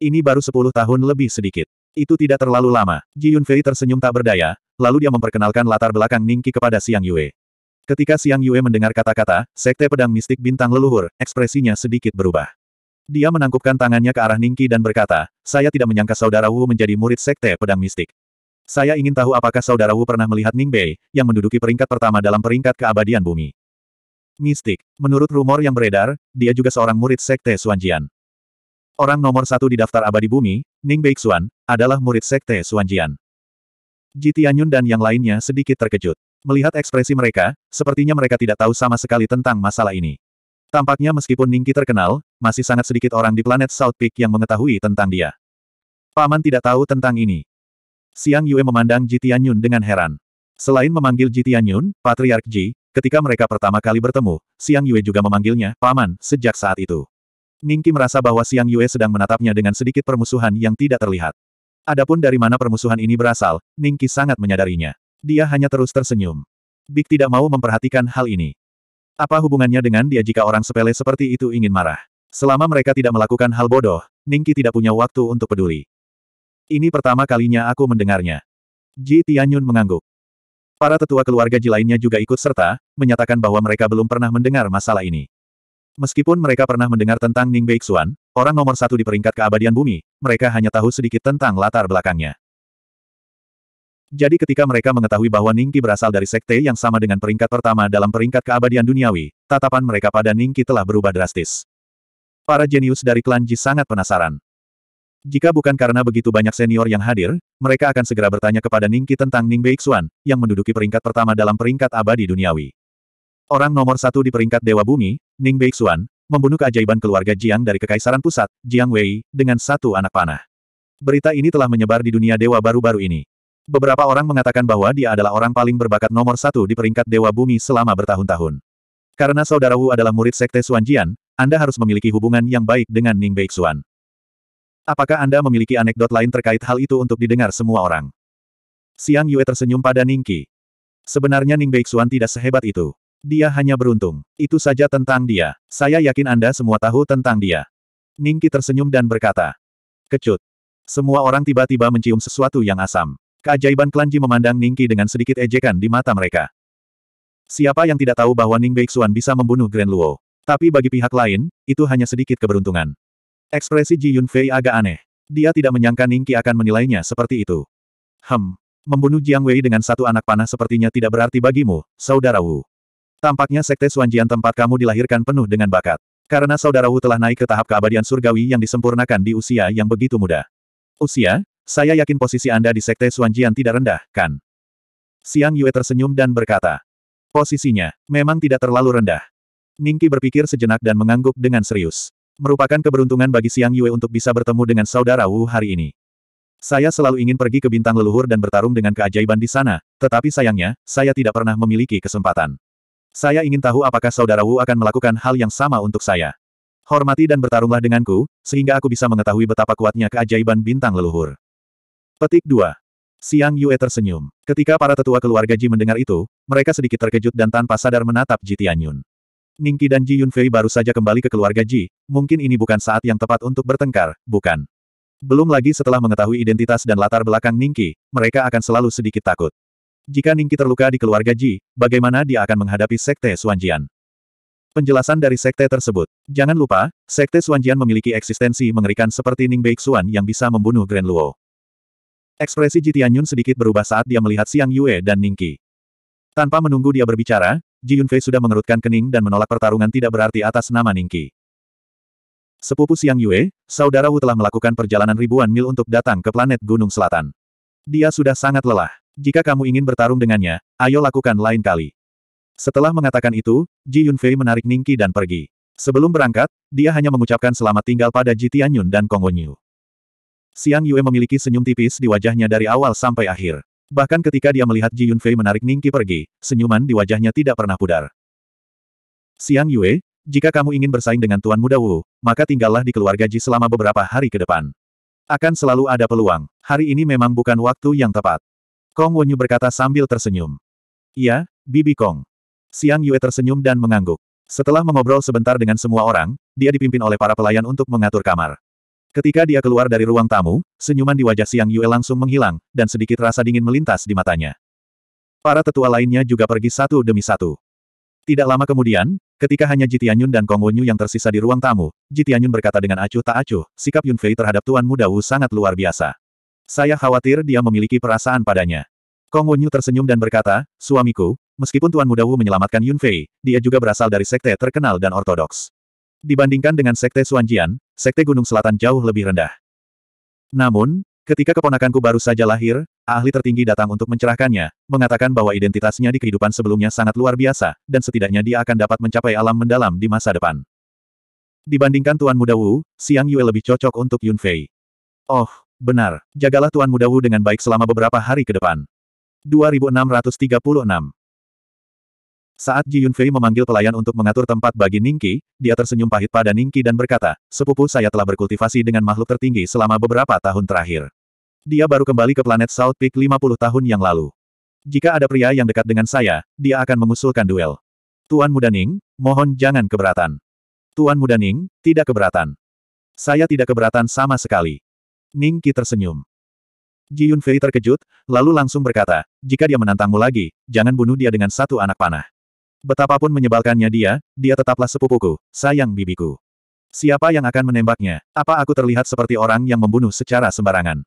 Ini baru sepuluh tahun lebih sedikit. Itu tidak terlalu lama. Ji Yunfei tersenyum tak berdaya, lalu dia memperkenalkan latar belakang Ningqi kepada Siang Yue. Ketika Siang Yue mendengar kata-kata, Sekte Pedang Mistik Bintang Leluhur, ekspresinya sedikit berubah. Dia menangkupkan tangannya ke arah Ningqi dan berkata, saya tidak menyangka saudara Wu menjadi murid Sekte Pedang Mistik. Saya ingin tahu apakah saudara Wu pernah melihat Ningbei, yang menduduki peringkat pertama dalam peringkat keabadian bumi. Mistik. Menurut rumor yang beredar, dia juga seorang murid Sekte Suanjian. Orang nomor satu di daftar abadi bumi, Ning Beixuan, adalah murid sekte Suanjian. Ji Tianyun dan yang lainnya sedikit terkejut. Melihat ekspresi mereka, sepertinya mereka tidak tahu sama sekali tentang masalah ini. Tampaknya meskipun Ning Ningki terkenal, masih sangat sedikit orang di planet South Peak yang mengetahui tentang dia. Paman tidak tahu tentang ini. Siang Yue memandang Ji Tianyun dengan heran. Selain memanggil Ji Tianyun, Patriark Ji, ketika mereka pertama kali bertemu, Siang Yue juga memanggilnya, Paman, sejak saat itu. Ningki merasa bahwa Siang Yue sedang menatapnya dengan sedikit permusuhan yang tidak terlihat. Adapun dari mana permusuhan ini berasal, Ningki sangat menyadarinya. Dia hanya terus tersenyum. Big tidak mau memperhatikan hal ini. Apa hubungannya dengan dia jika orang sepele seperti itu ingin marah? Selama mereka tidak melakukan hal bodoh, Ningki tidak punya waktu untuk peduli. Ini pertama kalinya aku mendengarnya. Ji Tianyun mengangguk. Para tetua keluarga Ji lainnya juga ikut serta, menyatakan bahwa mereka belum pernah mendengar masalah ini. Meskipun mereka pernah mendengar tentang Ning Beixuan, orang nomor satu di peringkat keabadian bumi, mereka hanya tahu sedikit tentang latar belakangnya. Jadi ketika mereka mengetahui bahwa Ningqi berasal dari sekte yang sama dengan peringkat pertama dalam peringkat keabadian duniawi, tatapan mereka pada Ningqi telah berubah drastis. Para jenius dari klan Ji sangat penasaran. Jika bukan karena begitu banyak senior yang hadir, mereka akan segera bertanya kepada Ningqi tentang Ning Beixuan, yang menduduki peringkat pertama dalam peringkat abadi duniawi. Orang nomor satu di peringkat Dewa Bumi, Ning Beixuan, membunuh keajaiban keluarga Jiang dari Kekaisaran Pusat, Jiang Wei, dengan satu anak panah. Berita ini telah menyebar di dunia dewa baru-baru ini. Beberapa orang mengatakan bahwa dia adalah orang paling berbakat nomor satu di peringkat Dewa Bumi selama bertahun-tahun. Karena saudara Wu adalah murid Sekte Jian, Anda harus memiliki hubungan yang baik dengan Ning Beixuan. Apakah Anda memiliki anekdot lain terkait hal itu untuk didengar semua orang? Siang Yue tersenyum pada Ning Qi. Sebenarnya Ning Beixuan tidak sehebat itu. Dia hanya beruntung. Itu saja tentang dia. Saya yakin Anda semua tahu tentang dia. Ningki tersenyum dan berkata. Kecut. Semua orang tiba-tiba mencium sesuatu yang asam. Keajaiban Klanji memandang Ningki dengan sedikit ejekan di mata mereka. Siapa yang tidak tahu bahwa Ning Beixuan bisa membunuh Grand Luo? Tapi bagi pihak lain, itu hanya sedikit keberuntungan. Ekspresi Ji Yunfei agak aneh. Dia tidak menyangka Ningki akan menilainya seperti itu. Hem. Membunuh Jiang Wei dengan satu anak panah sepertinya tidak berarti bagimu, saudara Wu. Tampaknya Sekte Suanjian tempat kamu dilahirkan penuh dengan bakat. Karena saudara Wu telah naik ke tahap keabadian surgawi yang disempurnakan di usia yang begitu muda. Usia? Saya yakin posisi Anda di Sekte Suanjian tidak rendah, kan? Siang Yue tersenyum dan berkata. Posisinya, memang tidak terlalu rendah. Ningki berpikir sejenak dan mengangguk dengan serius. Merupakan keberuntungan bagi Siang Yue untuk bisa bertemu dengan saudara Wu hari ini. Saya selalu ingin pergi ke bintang leluhur dan bertarung dengan keajaiban di sana, tetapi sayangnya, saya tidak pernah memiliki kesempatan. Saya ingin tahu apakah saudara Wu akan melakukan hal yang sama untuk saya. Hormati dan bertarunglah denganku, sehingga aku bisa mengetahui betapa kuatnya keajaiban bintang leluhur. Petik 2. Siang Yue tersenyum. Ketika para tetua keluarga Ji mendengar itu, mereka sedikit terkejut dan tanpa sadar menatap Ji Tianyun. Ningki dan Ji Yunfei baru saja kembali ke keluarga Ji, mungkin ini bukan saat yang tepat untuk bertengkar, bukan. Belum lagi setelah mengetahui identitas dan latar belakang Ningki, mereka akan selalu sedikit takut. Jika Ningki terluka di keluarga Ji, bagaimana dia akan menghadapi Sekte Suanjian? Penjelasan dari Sekte tersebut. Jangan lupa, Sekte Suanjian memiliki eksistensi mengerikan seperti Ning Xuan yang bisa membunuh Grand Luo. Ekspresi Ji Tianyun sedikit berubah saat dia melihat Siang Yue dan Ningki. Tanpa menunggu dia berbicara, Ji Yunfei sudah mengerutkan kening dan menolak pertarungan tidak berarti atas nama Ningki. Sepupu Siang Yue, saudara Wu telah melakukan perjalanan ribuan mil untuk datang ke planet Gunung Selatan. Dia sudah sangat lelah. Jika kamu ingin bertarung dengannya, ayo lakukan lain kali. Setelah mengatakan itu, Ji Yunfei menarik Ningki dan pergi. Sebelum berangkat, dia hanya mengucapkan selamat tinggal pada Ji Tianyun dan Kong Wenyu. Xiang Yue memiliki senyum tipis di wajahnya dari awal sampai akhir. Bahkan ketika dia melihat Ji Yunfei menarik Ningki pergi, senyuman di wajahnya tidak pernah pudar. Siang Yue, jika kamu ingin bersaing dengan Tuan Muda Wu, maka tinggallah di keluarga Ji selama beberapa hari ke depan. Akan selalu ada peluang. Hari ini memang bukan waktu yang tepat. Kong Wonyu berkata sambil tersenyum. Iya, Bibi Kong. Siang Yue tersenyum dan mengangguk. Setelah mengobrol sebentar dengan semua orang, dia dipimpin oleh para pelayan untuk mengatur kamar. Ketika dia keluar dari ruang tamu, senyuman di wajah Siang Yue langsung menghilang, dan sedikit rasa dingin melintas di matanya. Para tetua lainnya juga pergi satu demi satu. Tidak lama kemudian, ketika hanya Jitianyun dan Kong Wonyu yang tersisa di ruang tamu, Jitianyun berkata dengan acuh tak acuh, sikap Yunfei terhadap Tuan Muda Wu sangat luar biasa. Saya khawatir dia memiliki perasaan padanya. Kong Wonyu tersenyum dan berkata, suamiku, meskipun Tuan Muda Wu menyelamatkan Yun Fei, dia juga berasal dari sekte terkenal dan ortodoks. Dibandingkan dengan sekte Suanjian, sekte Gunung Selatan jauh lebih rendah. Namun, ketika keponakanku baru saja lahir, ahli tertinggi datang untuk mencerahkannya, mengatakan bahwa identitasnya di kehidupan sebelumnya sangat luar biasa, dan setidaknya dia akan dapat mencapai alam mendalam di masa depan. Dibandingkan Tuan Muda Wu, Siang Yue lebih cocok untuk Yun Fei. Oh, Benar, jagalah Tuan Muda Wu dengan baik selama beberapa hari ke depan. 2636 Saat Ji Yunfei memanggil pelayan untuk mengatur tempat bagi Ningki, dia tersenyum pahit pada Ningki dan berkata, sepupu saya telah berkultivasi dengan makhluk tertinggi selama beberapa tahun terakhir. Dia baru kembali ke planet Salt Peak 50 tahun yang lalu. Jika ada pria yang dekat dengan saya, dia akan mengusulkan duel. Tuan Muda Ning, mohon jangan keberatan. Tuan Muda Ning, tidak keberatan. Saya tidak keberatan sama sekali. Ning Qi tersenyum. Ji Yunfei terkejut, lalu langsung berkata, jika dia menantangmu lagi, jangan bunuh dia dengan satu anak panah. Betapapun menyebalkannya dia, dia tetaplah sepupuku, sayang bibiku. Siapa yang akan menembaknya? Apa aku terlihat seperti orang yang membunuh secara sembarangan?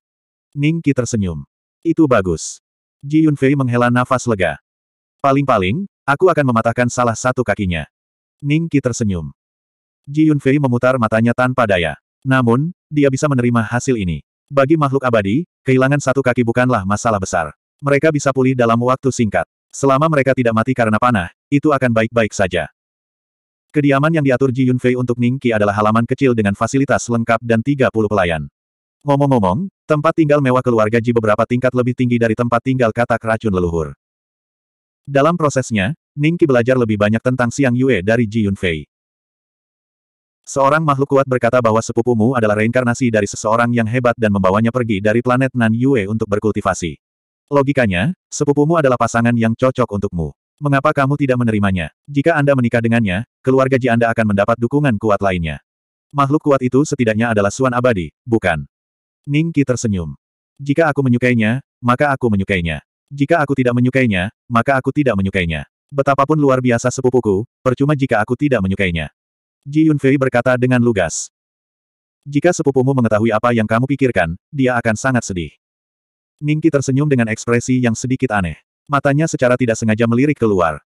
Ning Qi tersenyum. Itu bagus. Ji Yunfei menghela nafas lega. Paling-paling, aku akan mematahkan salah satu kakinya. Ning Qi tersenyum. Ji Yunfei memutar matanya tanpa daya. Namun, dia bisa menerima hasil ini. Bagi makhluk abadi, kehilangan satu kaki bukanlah masalah besar. Mereka bisa pulih dalam waktu singkat. Selama mereka tidak mati karena panah, itu akan baik-baik saja. Kediaman yang diatur Ji Yunfei untuk Ning Qi adalah halaman kecil dengan fasilitas lengkap dan 30 pelayan. Ngomong-ngomong, tempat tinggal mewah keluarga Ji beberapa tingkat lebih tinggi dari tempat tinggal katak racun leluhur. Dalam prosesnya, Ning Qi belajar lebih banyak tentang Siang Yue dari Ji Yunfei. Seorang makhluk kuat berkata bahwa sepupumu adalah reinkarnasi dari seseorang yang hebat dan membawanya pergi dari planet Nan Yue untuk berkultivasi. Logikanya, sepupumu adalah pasangan yang cocok untukmu. Mengapa kamu tidak menerimanya? Jika Anda menikah dengannya, keluarga Ji Anda akan mendapat dukungan kuat lainnya. Makhluk kuat itu setidaknya adalah Suan Abadi, bukan? Ning Qi tersenyum. Jika aku menyukainya, maka aku menyukainya. Jika aku tidak menyukainya, maka aku tidak menyukainya. Betapapun luar biasa sepupuku, percuma jika aku tidak menyukainya. Ji Yunfei berkata dengan lugas. Jika sepupumu mengetahui apa yang kamu pikirkan, dia akan sangat sedih. Ningki tersenyum dengan ekspresi yang sedikit aneh. Matanya secara tidak sengaja melirik keluar.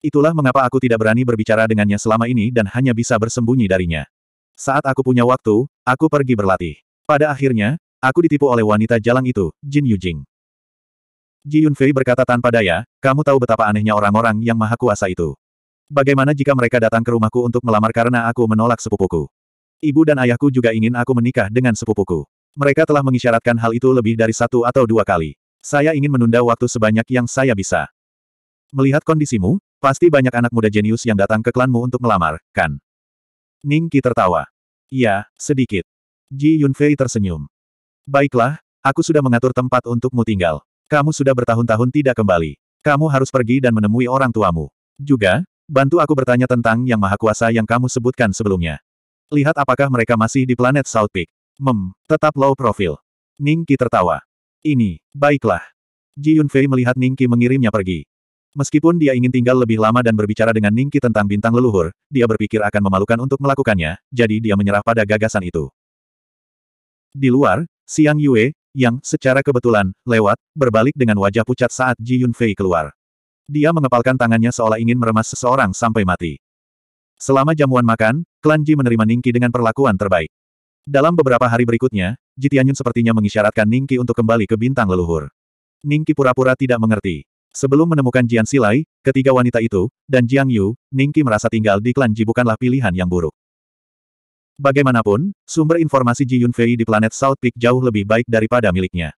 Itulah mengapa aku tidak berani berbicara dengannya selama ini dan hanya bisa bersembunyi darinya. Saat aku punya waktu, aku pergi berlatih. Pada akhirnya, aku ditipu oleh wanita jalang itu, Jin Yujing. Ji Yunfei berkata tanpa daya, kamu tahu betapa anehnya orang-orang yang maha kuasa itu. Bagaimana jika mereka datang ke rumahku untuk melamar karena aku menolak sepupuku? Ibu dan ayahku juga ingin aku menikah dengan sepupuku. Mereka telah mengisyaratkan hal itu lebih dari satu atau dua kali. Saya ingin menunda waktu sebanyak yang saya bisa. Melihat kondisimu, pasti banyak anak muda jenius yang datang ke klanmu untuk melamar, kan? Ningki tertawa. Iya, sedikit. Ji Yunfei tersenyum. Baiklah, aku sudah mengatur tempat untukmu tinggal. Kamu sudah bertahun-tahun tidak kembali. Kamu harus pergi dan menemui orang tuamu. Juga, Bantu aku bertanya tentang Yang Maha Kuasa yang kamu sebutkan sebelumnya. Lihat apakah mereka masih di planet South Peak. Mem, tetap low profil. Ningki tertawa. Ini, baiklah. Ji Yunfei melihat Ningki mengirimnya pergi. Meskipun dia ingin tinggal lebih lama dan berbicara dengan Ningki tentang bintang leluhur, dia berpikir akan memalukan untuk melakukannya, jadi dia menyerah pada gagasan itu. Di luar, Siang Yue, yang, secara kebetulan, lewat, berbalik dengan wajah pucat saat Ji Yunfei keluar. Dia mengepalkan tangannya seolah ingin meremas seseorang sampai mati. Selama jamuan makan, klan Ji menerima Ningki dengan perlakuan terbaik. Dalam beberapa hari berikutnya, Jitianyun sepertinya mengisyaratkan Ningki untuk kembali ke bintang leluhur. Ningki pura-pura tidak mengerti. Sebelum menemukan Jian Silai, ketiga wanita itu, dan Jiang Yu, Ningki merasa tinggal di klan Ji bukanlah pilihan yang buruk. Bagaimanapun, sumber informasi Ji Yunfei di planet Salt Peak jauh lebih baik daripada miliknya.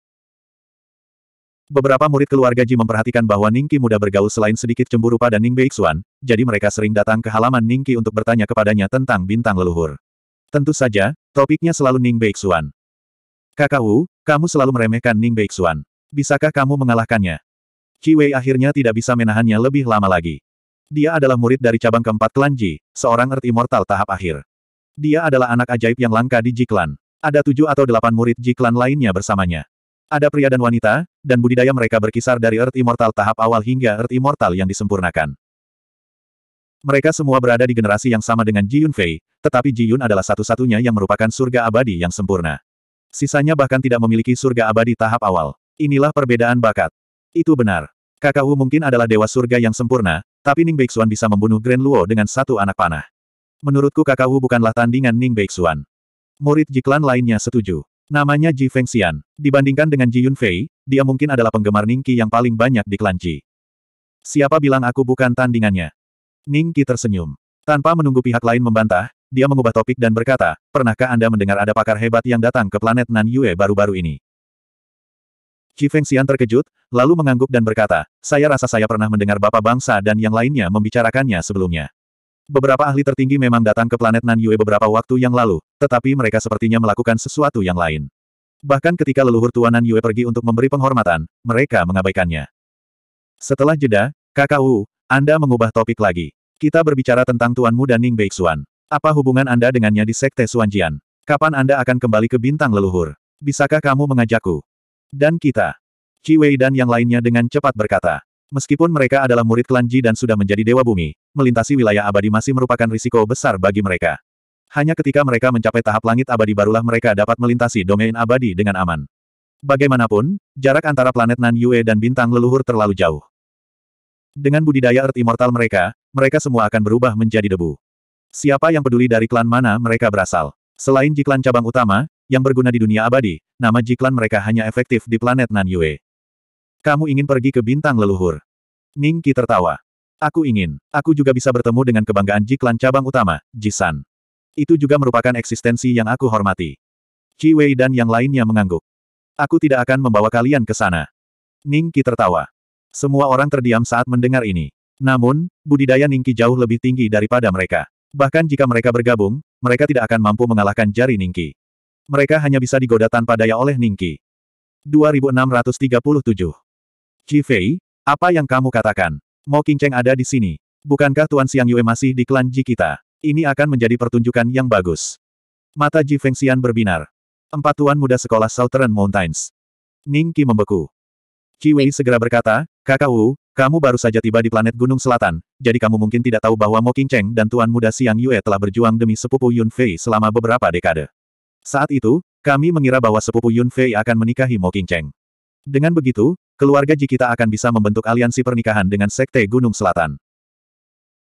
Beberapa murid keluarga Ji memperhatikan bahwa Ningki mudah bergaul selain sedikit cemburu pada Ning Beixuan, jadi mereka sering datang ke halaman Ningki untuk bertanya kepadanya tentang bintang leluhur. Tentu saja, topiknya selalu Ning Beixuan. Kakak Wu, kamu selalu meremehkan Ning Beixuan. Bisakah kamu mengalahkannya? Qi Wei akhirnya tidak bisa menahannya lebih lama lagi. Dia adalah murid dari cabang keempat klan Ji, seorang Earth Immortal tahap akhir. Dia adalah anak ajaib yang langka di Ji Klan. Ada tujuh atau delapan murid Ji Klan lainnya bersamanya. Ada pria dan wanita, dan budidaya mereka berkisar dari Earth Immortal tahap awal hingga Earth Immortal yang disempurnakan. Mereka semua berada di generasi yang sama dengan Ji Yunfei, tetapi Ji Yun adalah satu-satunya yang merupakan surga abadi yang sempurna. Sisanya bahkan tidak memiliki surga abadi tahap awal. Inilah perbedaan bakat. Itu benar. Kakak Wu mungkin adalah dewa surga yang sempurna, tapi Ning Beixuan bisa membunuh Grand Luo dengan satu anak panah. Menurutku kakak Wu bukanlah tandingan Ning Beixuan. Murid Jiklan lainnya setuju. Namanya Ji Fengxian. Dibandingkan dengan Ji Yunfei, dia mungkin adalah penggemar Ningki yang paling banyak di klan Ji. Siapa bilang aku bukan tandingannya? Ningki tersenyum. Tanpa menunggu pihak lain membantah, dia mengubah topik dan berkata, Pernahkah Anda mendengar ada pakar hebat yang datang ke planet Nan Yue baru-baru ini? Ji Fengxian terkejut, lalu mengangguk dan berkata, saya rasa saya pernah mendengar Bapak Bangsa dan yang lainnya membicarakannya sebelumnya. Beberapa ahli tertinggi memang datang ke planet Nan Yue beberapa waktu yang lalu, tetapi mereka sepertinya melakukan sesuatu yang lain. Bahkan ketika leluhur tua Nan Yue pergi untuk memberi penghormatan, mereka mengabaikannya. Setelah jeda, Kakak Wu, Anda mengubah topik lagi. Kita berbicara tentang Tuan Muda Ning Beixuan. Apa hubungan Anda dengannya di Sekte Suanjian? Kapan Anda akan kembali ke bintang leluhur? Bisakah kamu mengajakku? Dan kita. Chi Wei dan yang lainnya dengan cepat berkata. Meskipun mereka adalah murid klan Ji dan sudah menjadi dewa bumi, melintasi wilayah abadi masih merupakan risiko besar bagi mereka. Hanya ketika mereka mencapai tahap langit abadi barulah mereka dapat melintasi domain abadi dengan aman. Bagaimanapun, jarak antara planet Nan Yue dan bintang leluhur terlalu jauh. Dengan budidaya Earth Immortal mereka, mereka semua akan berubah menjadi debu. Siapa yang peduli dari klan mana mereka berasal? Selain jiklan cabang utama, yang berguna di dunia abadi, nama jiklan mereka hanya efektif di planet Nan Yue. Kamu ingin pergi ke bintang leluhur. Ning Qi tertawa. Aku ingin. Aku juga bisa bertemu dengan kebanggaan Jiklan cabang utama, Jisan. Itu juga merupakan eksistensi yang aku hormati. Qi Wei dan yang lainnya mengangguk. Aku tidak akan membawa kalian ke sana. Ning Qi tertawa. Semua orang terdiam saat mendengar ini. Namun, budidaya Ning Ningki jauh lebih tinggi daripada mereka. Bahkan jika mereka bergabung, mereka tidak akan mampu mengalahkan jari Ning Ningki. Mereka hanya bisa digoda tanpa daya oleh Ning Ningki. 2637 Qi Fei, apa yang kamu katakan? Mo Cheng ada di sini. Bukankah Tuan Xiang Yue masih di klan Ji kita? Ini akan menjadi pertunjukan yang bagus. Mata Ji Feng Xian berbinar. Empat tuan muda sekolah Southern Mountains. Ning Qi membeku. Qi Wei segera berkata, Kakak Wu, kamu baru saja tiba di planet Gunung Selatan, jadi kamu mungkin tidak tahu bahwa Mo Cheng dan Tuan Muda Xiang Yue telah berjuang demi sepupu Yun Fei selama beberapa dekade. Saat itu, kami mengira bahwa sepupu Yun Fei akan menikahi Mo Cheng. Dengan begitu, keluarga Jikita akan bisa membentuk aliansi pernikahan dengan Sekte Gunung Selatan.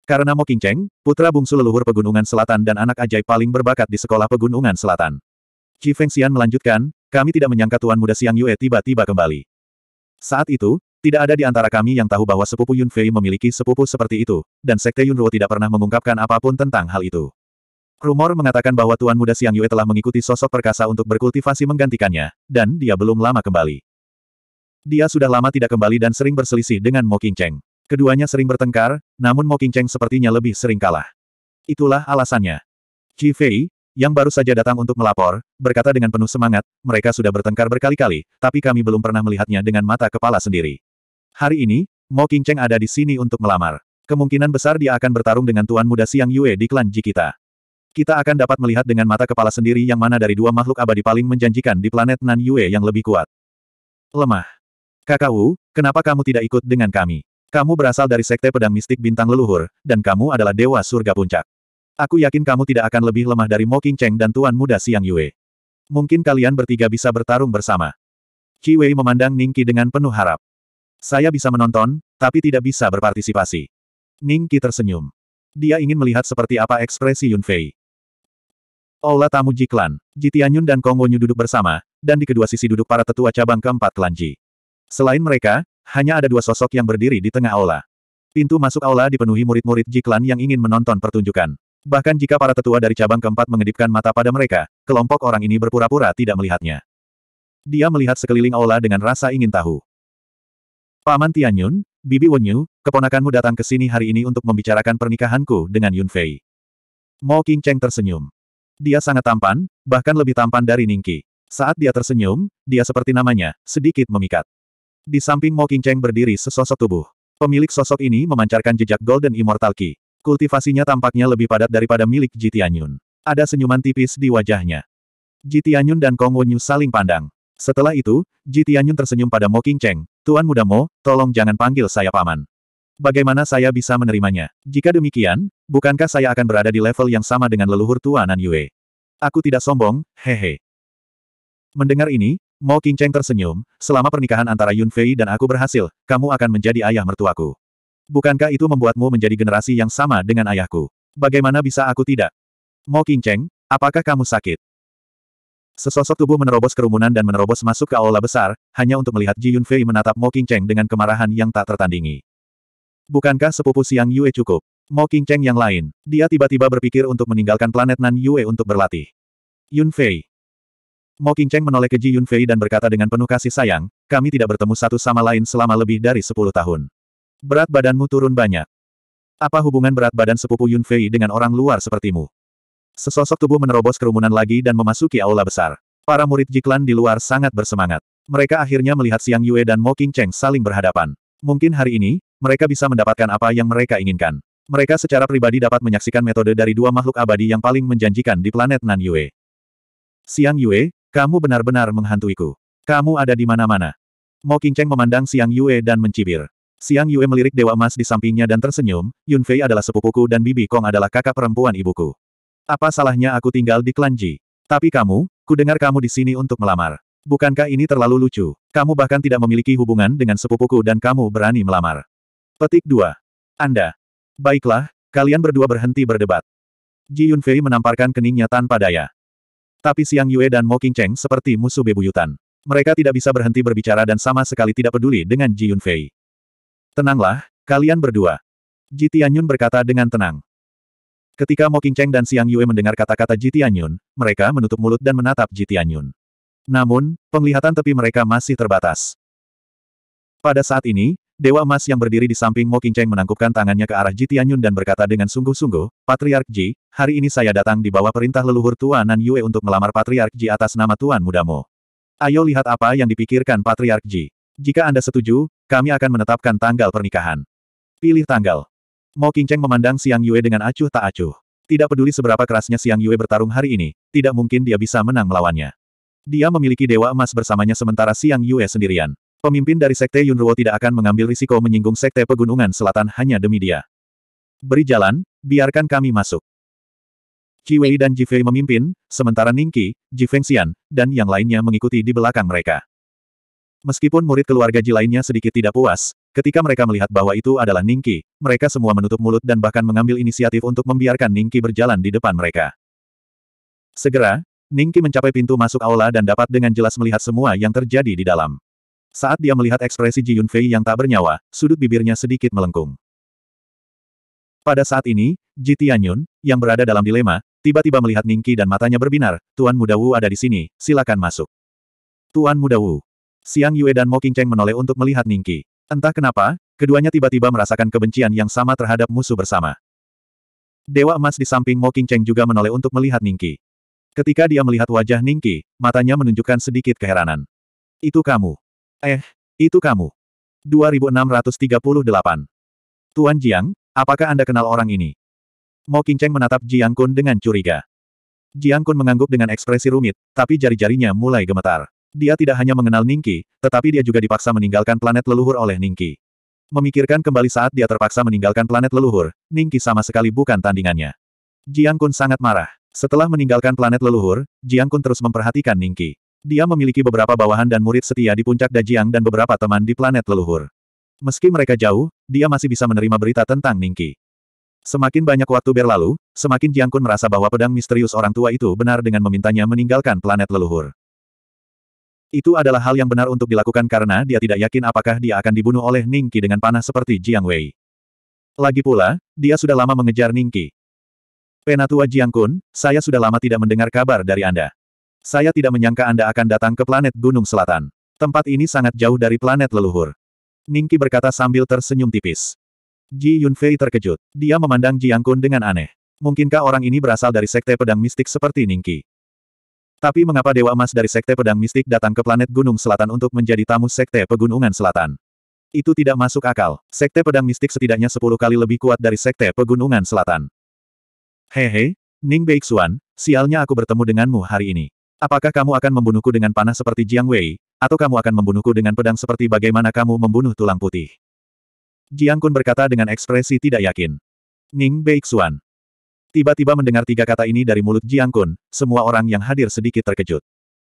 Karena Mo Qingcheng, putra bungsu leluhur Pegunungan Selatan dan anak ajaib paling berbakat di sekolah Pegunungan Selatan. Feng Xian melanjutkan, kami tidak menyangka Tuan Muda Siang Yue tiba-tiba kembali. Saat itu, tidak ada di antara kami yang tahu bahwa sepupu Yun Fei memiliki sepupu seperti itu, dan Sekte Yunruo tidak pernah mengungkapkan apapun tentang hal itu. Rumor mengatakan bahwa Tuan Muda Siang Yue telah mengikuti sosok perkasa untuk berkultivasi menggantikannya, dan dia belum lama kembali. Dia sudah lama tidak kembali dan sering berselisih dengan Mo Qingcheng. Keduanya sering bertengkar, namun Mo Qingcheng sepertinya lebih sering kalah. Itulah alasannya. Qi Fei, yang baru saja datang untuk melapor, berkata dengan penuh semangat, mereka sudah bertengkar berkali-kali, tapi kami belum pernah melihatnya dengan mata kepala sendiri. Hari ini, Mo Qingcheng ada di sini untuk melamar. Kemungkinan besar dia akan bertarung dengan Tuan Muda Siang Yue di klan Ji kita. Kita akan dapat melihat dengan mata kepala sendiri yang mana dari dua makhluk abadi paling menjanjikan di planet Nan Yue yang lebih kuat. Lemah. Kakak Wu, kenapa kamu tidak ikut dengan kami? Kamu berasal dari sekte pedang mistik bintang leluhur, dan kamu adalah dewa surga puncak. Aku yakin kamu tidak akan lebih lemah dari Mo King Cheng dan Tuan Muda Siang Yue. Mungkin kalian bertiga bisa bertarung bersama. Qi Wei memandang Ning Qi dengan penuh harap. Saya bisa menonton, tapi tidak bisa berpartisipasi. Ning Qi tersenyum. Dia ingin melihat seperti apa ekspresi Yun Fei. Ola tamu Jiklan, Jitianyun dan Kong Wonyu duduk bersama, dan di kedua sisi duduk para tetua cabang keempat Lanji. Selain mereka, hanya ada dua sosok yang berdiri di tengah aula. Pintu masuk aula dipenuhi murid-murid Jiklan yang ingin menonton pertunjukan. Bahkan jika para tetua dari cabang keempat mengedipkan mata pada mereka, kelompok orang ini berpura-pura tidak melihatnya. Dia melihat sekeliling aula dengan rasa ingin tahu. Paman Tianyun, Bibi Wenyu, keponakanmu datang ke sini hari ini untuk membicarakan pernikahanku dengan Yunfei. Fei. Mo King Cheng tersenyum. Dia sangat tampan, bahkan lebih tampan dari Ningki. Saat dia tersenyum, dia seperti namanya, sedikit memikat. Di samping Mo Qingcheng berdiri sesosok tubuh. Pemilik sosok ini memancarkan jejak Golden Immortal Ki. Kultivasinya tampaknya lebih padat daripada milik Ji Tianyun. Ada senyuman tipis di wajahnya. Ji Tianyun dan Kong Wonyu saling pandang. Setelah itu, Ji Tianyun tersenyum pada Mo Qingcheng. Tuan muda Mo, tolong jangan panggil saya paman. Bagaimana saya bisa menerimanya? Jika demikian, bukankah saya akan berada di level yang sama dengan leluhur Tuanan Yue? Aku tidak sombong, hehe. Mendengar ini, Mo Qingcheng tersenyum, selama pernikahan antara Yun Fei dan aku berhasil, kamu akan menjadi ayah mertuaku. Bukankah itu membuatmu menjadi generasi yang sama dengan ayahku? Bagaimana bisa aku tidak? Mo Qingcheng, apakah kamu sakit? Sesosok tubuh menerobos kerumunan dan menerobos masuk ke aula besar, hanya untuk melihat Ji Yun Fei menatap Mo Qingcheng dengan kemarahan yang tak tertandingi. Bukankah sepupu Siang Yue cukup? Mo Qingcheng yang lain, dia tiba-tiba berpikir untuk meninggalkan planet Nan Yue untuk berlatih. Yun Fei, Mo Qingcheng menoleh ke Ji Yunfei dan berkata dengan penuh kasih sayang, kami tidak bertemu satu sama lain selama lebih dari sepuluh tahun. Berat badanmu turun banyak. Apa hubungan berat badan sepupu Yunfei dengan orang luar sepertimu? Sesosok tubuh menerobos kerumunan lagi dan memasuki aula besar. Para murid Jiklan di luar sangat bersemangat. Mereka akhirnya melihat Siang Yue dan Mo Qingcheng saling berhadapan. Mungkin hari ini, mereka bisa mendapatkan apa yang mereka inginkan. Mereka secara pribadi dapat menyaksikan metode dari dua makhluk abadi yang paling menjanjikan di planet Nan Yue. Siang Yue, kamu benar-benar menghantuiku. Kamu ada di mana-mana. Mo Qingcheng memandang Siang Yue dan mencibir. Siang Yue melirik Dewa Emas di sampingnya dan tersenyum, Yun Fei adalah sepupuku dan Bibi Kong adalah kakak perempuan ibuku. Apa salahnya aku tinggal di klan Tapi kamu, kudengar kamu di sini untuk melamar. Bukankah ini terlalu lucu? Kamu bahkan tidak memiliki hubungan dengan sepupuku dan kamu berani melamar. Petik 2. Anda. Baiklah, kalian berdua berhenti berdebat. Ji Yunfei menamparkan keningnya tanpa daya. Tapi Siang Yue dan Mo Cheng seperti musuh bebuyutan. Mereka tidak bisa berhenti berbicara dan sama sekali tidak peduli dengan Ji Yunfei. Tenanglah, kalian berdua. Ji Tianyun berkata dengan tenang. Ketika Mo Cheng dan Siang Yue mendengar kata-kata Ji Tianyun, mereka menutup mulut dan menatap Ji Tianyun. Namun, penglihatan tepi mereka masih terbatas. Pada saat ini, Dewa Emas yang berdiri di samping Mo Cheng menangkupkan tangannya ke arah Ji Tianyun dan berkata dengan sungguh-sungguh, Patriark Ji, hari ini saya datang di bawah perintah leluhur Tuan Nan Yue untuk melamar Patriark Ji atas nama Tuan Mudamu. Ayo lihat apa yang dipikirkan Patriark Ji. Jika Anda setuju, kami akan menetapkan tanggal pernikahan. Pilih tanggal. Mo Cheng memandang Siang Yue dengan acuh tak acuh. Tidak peduli seberapa kerasnya Siang Yue bertarung hari ini, tidak mungkin dia bisa menang melawannya. Dia memiliki Dewa Emas bersamanya sementara Siang Yue sendirian. Pemimpin dari Sekte Yunruo tidak akan mengambil risiko menyinggung Sekte Pegunungan Selatan hanya demi dia. Beri jalan, biarkan kami masuk. Wei dan Jifei memimpin, sementara Ningqi, Jifeng Xian, dan yang lainnya mengikuti di belakang mereka. Meskipun murid keluarga Ji lainnya sedikit tidak puas, ketika mereka melihat bahwa itu adalah Ningqi, mereka semua menutup mulut dan bahkan mengambil inisiatif untuk membiarkan Ningqi berjalan di depan mereka. Segera, Ningqi mencapai pintu masuk aula dan dapat dengan jelas melihat semua yang terjadi di dalam. Saat dia melihat ekspresi Ji Yunfei yang tak bernyawa, sudut bibirnya sedikit melengkung. Pada saat ini, Ji Tianyun, yang berada dalam dilema, tiba-tiba melihat Ningki dan matanya berbinar, Tuan Muda Wu ada di sini, silakan masuk. Tuan Muda Wu. Siang Yue dan Mo Cheng menoleh untuk melihat Ningki. Entah kenapa, keduanya tiba-tiba merasakan kebencian yang sama terhadap musuh bersama. Dewa emas di samping Mo Cheng juga menoleh untuk melihat Ningki. Ketika dia melihat wajah Ningki, matanya menunjukkan sedikit keheranan. Itu kamu. Eh, itu kamu. 2638. Tuan Jiang, apakah Anda kenal orang ini? Mo Qingcheng menatap Jiang Kun dengan curiga. Jiang Kun mengangguk dengan ekspresi rumit, tapi jari-jarinya mulai gemetar. Dia tidak hanya mengenal Ningki, tetapi dia juga dipaksa meninggalkan planet leluhur oleh Ningki. Memikirkan kembali saat dia terpaksa meninggalkan planet leluhur, Ningki sama sekali bukan tandingannya. Jiang Kun sangat marah. Setelah meninggalkan planet leluhur, Jiang Kun terus memperhatikan Ningki. Dia memiliki beberapa bawahan dan murid setia di puncak Dajiang dan beberapa teman di planet leluhur. Meski mereka jauh, dia masih bisa menerima berita tentang Ningki. Semakin banyak waktu berlalu, semakin Jiang Kun merasa bahwa pedang misterius orang tua itu benar dengan memintanya meninggalkan planet leluhur. Itu adalah hal yang benar untuk dilakukan karena dia tidak yakin apakah dia akan dibunuh oleh Ningki dengan panah seperti Jiang Wei. Lagi pula, dia sudah lama mengejar Ningki. Penatua Jiang Kun, saya sudah lama tidak mendengar kabar dari Anda. Saya tidak menyangka Anda akan datang ke planet Gunung Selatan. Tempat ini sangat jauh dari planet leluhur. Ningki berkata sambil tersenyum tipis. Ji Yunfei terkejut. Dia memandang Ji Yangkun dengan aneh. Mungkinkah orang ini berasal dari sekte pedang mistik seperti Ningki? Tapi mengapa Dewa Emas dari sekte pedang mistik datang ke planet Gunung Selatan untuk menjadi tamu sekte Pegunungan Selatan? Itu tidak masuk akal. Sekte pedang mistik setidaknya sepuluh kali lebih kuat dari sekte Pegunungan Selatan. Hehe, Ning Beixuan, sialnya aku bertemu denganmu hari ini. Apakah kamu akan membunuhku dengan panah seperti Jiang Wei, atau kamu akan membunuhku dengan pedang seperti bagaimana kamu membunuh tulang putih? Jiang Kun berkata dengan ekspresi tidak yakin. Ning Beixuan. Tiba-tiba mendengar tiga kata ini dari mulut Jiang Kun, semua orang yang hadir sedikit terkejut.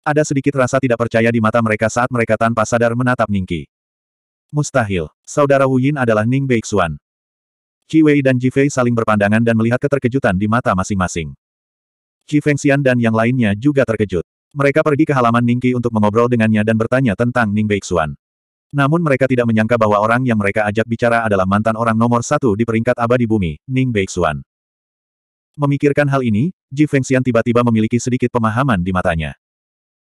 Ada sedikit rasa tidak percaya di mata mereka saat mereka tanpa sadar menatap Ning Qi. Mustahil, saudara Wu Yin adalah Ning Beixuan. Qi Wei dan Ji Fei saling berpandangan dan melihat keterkejutan di mata masing-masing. Qi Fengxian dan yang lainnya juga terkejut. Mereka pergi ke halaman Ningqi untuk mengobrol dengannya dan bertanya tentang Ning Beixuan. Namun mereka tidak menyangka bahwa orang yang mereka ajak bicara adalah mantan orang nomor satu di peringkat abadi bumi, Ning Beixuan. Memikirkan hal ini, Ji Fengxian tiba-tiba memiliki sedikit pemahaman di matanya.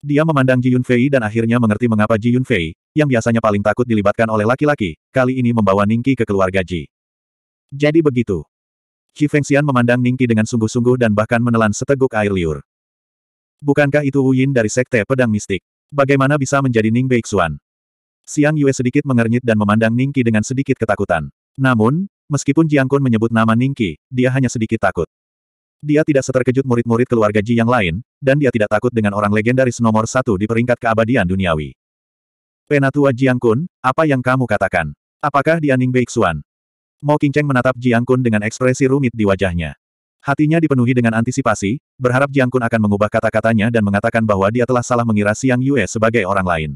Dia memandang Ji Yunfei dan akhirnya mengerti mengapa Ji Yunfei, yang biasanya paling takut dilibatkan oleh laki-laki, kali ini membawa Ningqi ke keluarga Ji. Jadi begitu. Qi Fengxian memandang Ningqi dengan sungguh-sungguh dan bahkan menelan seteguk air liur. Bukankah itu Wu Yin dari Sekte Pedang Mistik? Bagaimana bisa menjadi Ning Beixuan? Siang Yue sedikit mengernyit dan memandang Ningqi dengan sedikit ketakutan. Namun, meskipun Jiang Kun menyebut nama Ningqi, dia hanya sedikit takut. Dia tidak seterkejut murid-murid keluarga Ji yang lain, dan dia tidak takut dengan orang legendaris nomor satu di peringkat keabadian duniawi. Penatua Jiang Kun, apa yang kamu katakan? Apakah dia Ning Beixuan? Mo Kingcheng menatap Jiang Kun dengan ekspresi rumit di wajahnya. Hatinya dipenuhi dengan antisipasi, berharap Jiang Kun akan mengubah kata-katanya dan mengatakan bahwa dia telah salah mengira Siang Yue sebagai orang lain.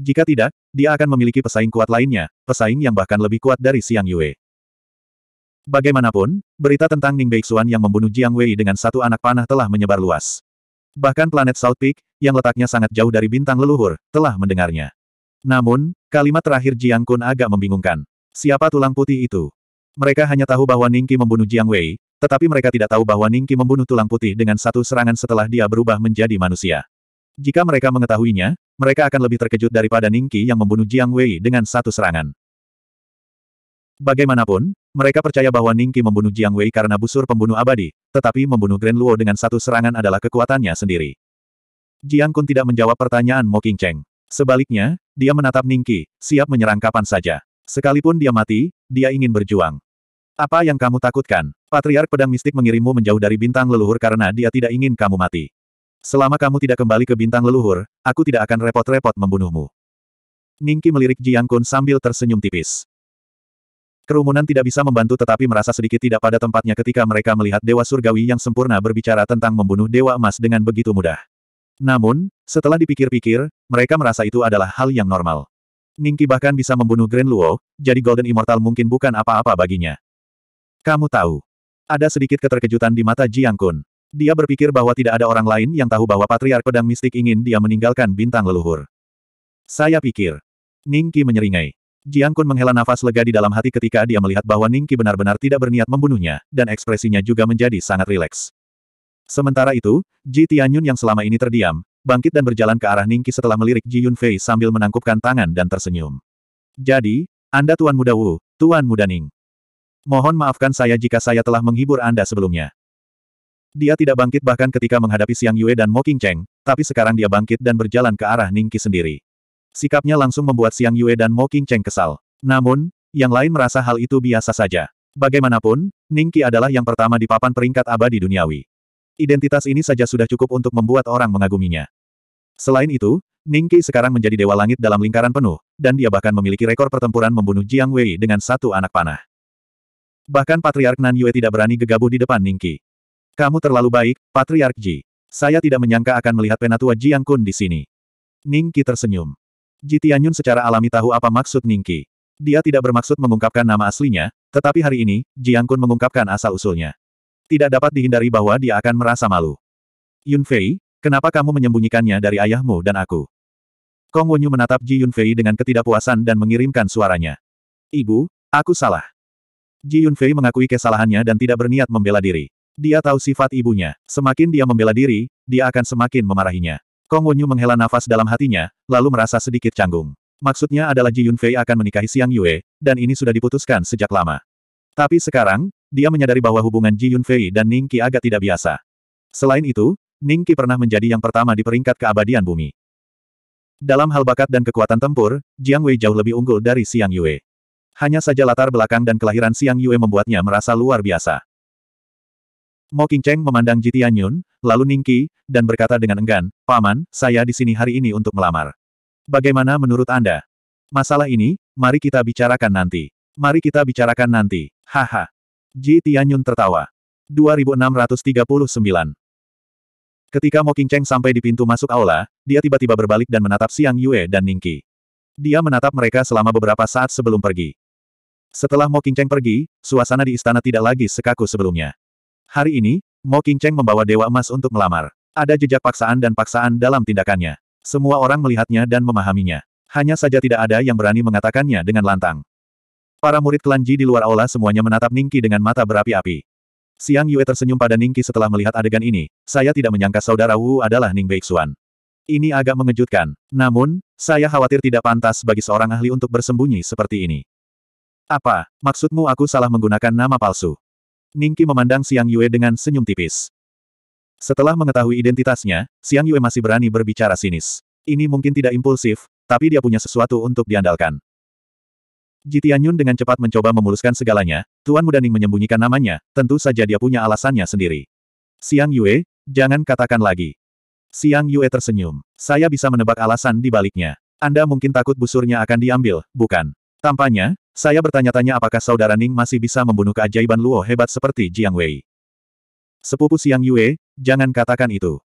Jika tidak, dia akan memiliki pesaing kuat lainnya, pesaing yang bahkan lebih kuat dari Siang Yue. Bagaimanapun, berita tentang Ning Beixuan yang membunuh Jiang Wei dengan satu anak panah telah menyebar luas. Bahkan planet South Peak, yang letaknya sangat jauh dari bintang leluhur, telah mendengarnya. Namun, kalimat terakhir Jiang Kun agak membingungkan. Siapa tulang putih itu? Mereka hanya tahu bahwa Ningqi membunuh Jiang Wei, tetapi mereka tidak tahu bahwa Ningqi membunuh tulang putih dengan satu serangan setelah dia berubah menjadi manusia. Jika mereka mengetahuinya, mereka akan lebih terkejut daripada Ningqi yang membunuh Jiang Wei dengan satu serangan. Bagaimanapun, mereka percaya bahwa Ningqi membunuh Jiang Wei karena busur pembunuh abadi, tetapi membunuh Grand Luo dengan satu serangan adalah kekuatannya sendiri. Jiang Kun tidak menjawab pertanyaan Mo King Cheng. Sebaliknya, dia menatap Ningqi, siap menyerang kapan saja. Sekalipun dia mati, dia ingin berjuang. Apa yang kamu takutkan? Patriark Pedang Mistik mengirimmu menjauh dari bintang leluhur karena dia tidak ingin kamu mati. Selama kamu tidak kembali ke bintang leluhur, aku tidak akan repot-repot membunuhmu. Ningki melirik Jiang Kun sambil tersenyum tipis. Kerumunan tidak bisa membantu tetapi merasa sedikit tidak pada tempatnya ketika mereka melihat Dewa Surgawi yang sempurna berbicara tentang membunuh Dewa Emas dengan begitu mudah. Namun, setelah dipikir-pikir, mereka merasa itu adalah hal yang normal. Ningki bahkan bisa membunuh Grand Luo, jadi Golden Immortal mungkin bukan apa-apa baginya. Kamu tahu. Ada sedikit keterkejutan di mata Jiang Kun. Dia berpikir bahwa tidak ada orang lain yang tahu bahwa Patriark Pedang Mistik ingin dia meninggalkan bintang leluhur. Saya pikir. Ning Qi menyeringai. Jiang Kun menghela nafas lega di dalam hati ketika dia melihat bahwa Ning Qi benar-benar tidak berniat membunuhnya, dan ekspresinya juga menjadi sangat rileks. Sementara itu, Ji Tianyun yang selama ini terdiam, bangkit dan berjalan ke arah Ning Qi setelah melirik Ji Yunfei sambil menangkupkan tangan dan tersenyum. Jadi, Anda Tuan Muda Wu, Tuan Muda Ning. Mohon maafkan saya jika saya telah menghibur Anda sebelumnya. Dia tidak bangkit bahkan ketika menghadapi Siang Yue dan Mo King Cheng, tapi sekarang dia bangkit dan berjalan ke arah Ningki sendiri. Sikapnya langsung membuat Siang Yue dan Mo King Cheng kesal. Namun, yang lain merasa hal itu biasa saja. Bagaimanapun, Ningki adalah yang pertama di papan peringkat abadi duniawi. Identitas ini saja sudah cukup untuk membuat orang mengaguminya. Selain itu, Ningki sekarang menjadi dewa langit dalam lingkaran penuh, dan dia bahkan memiliki rekor pertempuran membunuh Jiang Wei dengan satu anak panah. Bahkan Patriark Nan Yue tidak berani gegabah di depan Ningki. Kamu terlalu baik, Patriark Ji. Saya tidak menyangka akan melihat penatua Jiang Kun di sini. Ningki tersenyum. Ji Tianyun secara alami tahu apa maksud Ningki. Dia tidak bermaksud mengungkapkan nama aslinya, tetapi hari ini, Jiang Kun mengungkapkan asal-usulnya. Tidak dapat dihindari bahwa dia akan merasa malu. Yun Fei, kenapa kamu menyembunyikannya dari ayahmu dan aku? Kong Wonyu menatap Ji Yun Fei dengan ketidakpuasan dan mengirimkan suaranya. Ibu, aku salah. Ji Yunfei mengakui kesalahannya dan tidak berniat membela diri. Dia tahu sifat ibunya. Semakin dia membela diri, dia akan semakin memarahinya. Kong Wonyu menghela nafas dalam hatinya, lalu merasa sedikit canggung. Maksudnya adalah Ji Yunfei akan menikahi Siang Yue, dan ini sudah diputuskan sejak lama. Tapi sekarang, dia menyadari bahwa hubungan Ji Yunfei dan Ning Qi agak tidak biasa. Selain itu, Ning Qi pernah menjadi yang pertama di peringkat keabadian bumi. Dalam hal bakat dan kekuatan tempur, Jiang Wei jauh lebih unggul dari Siang Yue. Hanya saja latar belakang dan kelahiran Siang Yue membuatnya merasa luar biasa. Mo Cheng memandang Ji Tianyun, lalu Ningki, dan berkata dengan enggan, Paman, saya di sini hari ini untuk melamar. Bagaimana menurut Anda? Masalah ini, mari kita bicarakan nanti. Mari kita bicarakan nanti. Haha. Ji Tianyun tertawa. 2639 Ketika Mo Cheng sampai di pintu masuk aula, dia tiba-tiba berbalik dan menatap Siang Yue dan Ningki. Dia menatap mereka selama beberapa saat sebelum pergi. Setelah Mo Qingcheng pergi, suasana di istana tidak lagi sekaku sebelumnya. Hari ini, Mo Qingcheng membawa Dewa Emas untuk melamar. Ada jejak paksaan dan paksaan dalam tindakannya. Semua orang melihatnya dan memahaminya. Hanya saja tidak ada yang berani mengatakannya dengan lantang. Para murid klan di luar aula semuanya menatap Ningki dengan mata berapi-api. Siang Yue tersenyum pada Ningki setelah melihat adegan ini, saya tidak menyangka saudara Wu adalah Ning Beixuan. Ini agak mengejutkan. Namun, saya khawatir tidak pantas bagi seorang ahli untuk bersembunyi seperti ini. Apa, maksudmu aku salah menggunakan nama palsu? Ningki memandang Siang Yue dengan senyum tipis. Setelah mengetahui identitasnya, Siang Yue masih berani berbicara sinis. Ini mungkin tidak impulsif, tapi dia punya sesuatu untuk diandalkan. Jitian Yun dengan cepat mencoba memuluskan segalanya, Tuan Muda Ning menyembunyikan namanya, tentu saja dia punya alasannya sendiri. Siang Yue, jangan katakan lagi. Siang Yue tersenyum. Saya bisa menebak alasan di baliknya. Anda mungkin takut busurnya akan diambil, bukan? Tampaknya, saya bertanya-tanya apakah saudara Ning masih bisa membunuh keajaiban Luo hebat seperti Jiang Wei. Sepupu Siang Yue, jangan katakan itu.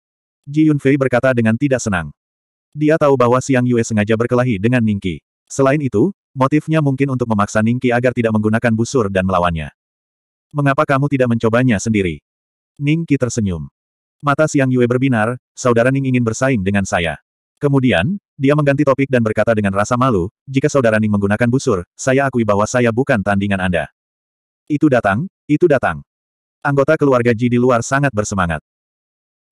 Ji Yunfei berkata dengan tidak senang. Dia tahu bahwa Siang Yue sengaja berkelahi dengan Ning Qi. Selain itu, motifnya mungkin untuk memaksa Ning Qi agar tidak menggunakan busur dan melawannya. Mengapa kamu tidak mencobanya sendiri? Ning Qi tersenyum. Mata Siang Yue berbinar, saudara Ning ingin bersaing dengan saya. Kemudian, dia mengganti topik dan berkata dengan rasa malu, jika saudara Ning menggunakan busur, saya akui bahwa saya bukan tandingan Anda. Itu datang, itu datang. Anggota keluarga Ji di luar sangat bersemangat.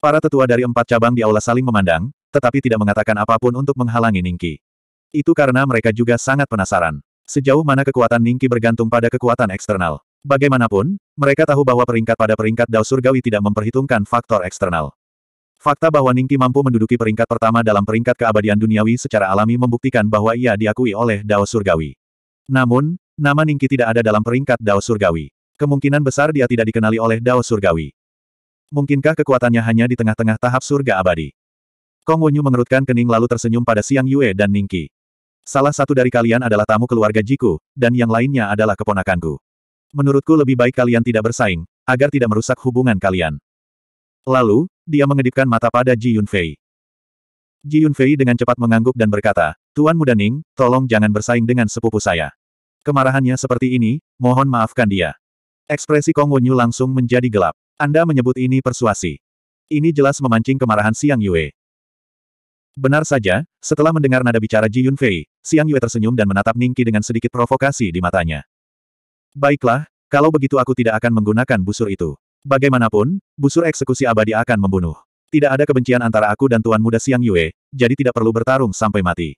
Para tetua dari empat cabang di aula saling memandang, tetapi tidak mengatakan apapun untuk menghalangi Ningki. Itu karena mereka juga sangat penasaran. Sejauh mana kekuatan Ningki bergantung pada kekuatan eksternal. Bagaimanapun, mereka tahu bahwa peringkat pada peringkat Dao Surgawi tidak memperhitungkan faktor eksternal. Fakta bahwa Ningki mampu menduduki peringkat pertama dalam peringkat keabadian duniawi secara alami membuktikan bahwa ia diakui oleh Dao Surgawi. Namun, nama Ningki tidak ada dalam peringkat Dao Surgawi. Kemungkinan besar dia tidak dikenali oleh Dao Surgawi. Mungkinkah kekuatannya hanya di tengah-tengah tahap surga abadi? Kong Wonyu mengerutkan kening lalu tersenyum pada Siang Yue dan Ningki. Salah satu dari kalian adalah tamu keluarga Jiku, dan yang lainnya adalah keponakanku. Menurutku lebih baik kalian tidak bersaing, agar tidak merusak hubungan kalian. Lalu, dia mengedipkan mata pada Ji Yunfei. Ji Yunfei dengan cepat mengangguk dan berkata, Tuan Muda Ning, tolong jangan bersaing dengan sepupu saya. Kemarahannya seperti ini, mohon maafkan dia. Ekspresi Kong Wonyu langsung menjadi gelap. Anda menyebut ini persuasi. Ini jelas memancing kemarahan Siang Yue. Benar saja, setelah mendengar nada bicara Ji Yunfei, Siang Yue tersenyum dan menatap Ningki dengan sedikit provokasi di matanya. Baiklah, kalau begitu aku tidak akan menggunakan busur itu. Bagaimanapun, busur eksekusi abadi akan membunuh. Tidak ada kebencian antara aku dan Tuan Muda Siang Yue, jadi tidak perlu bertarung sampai mati.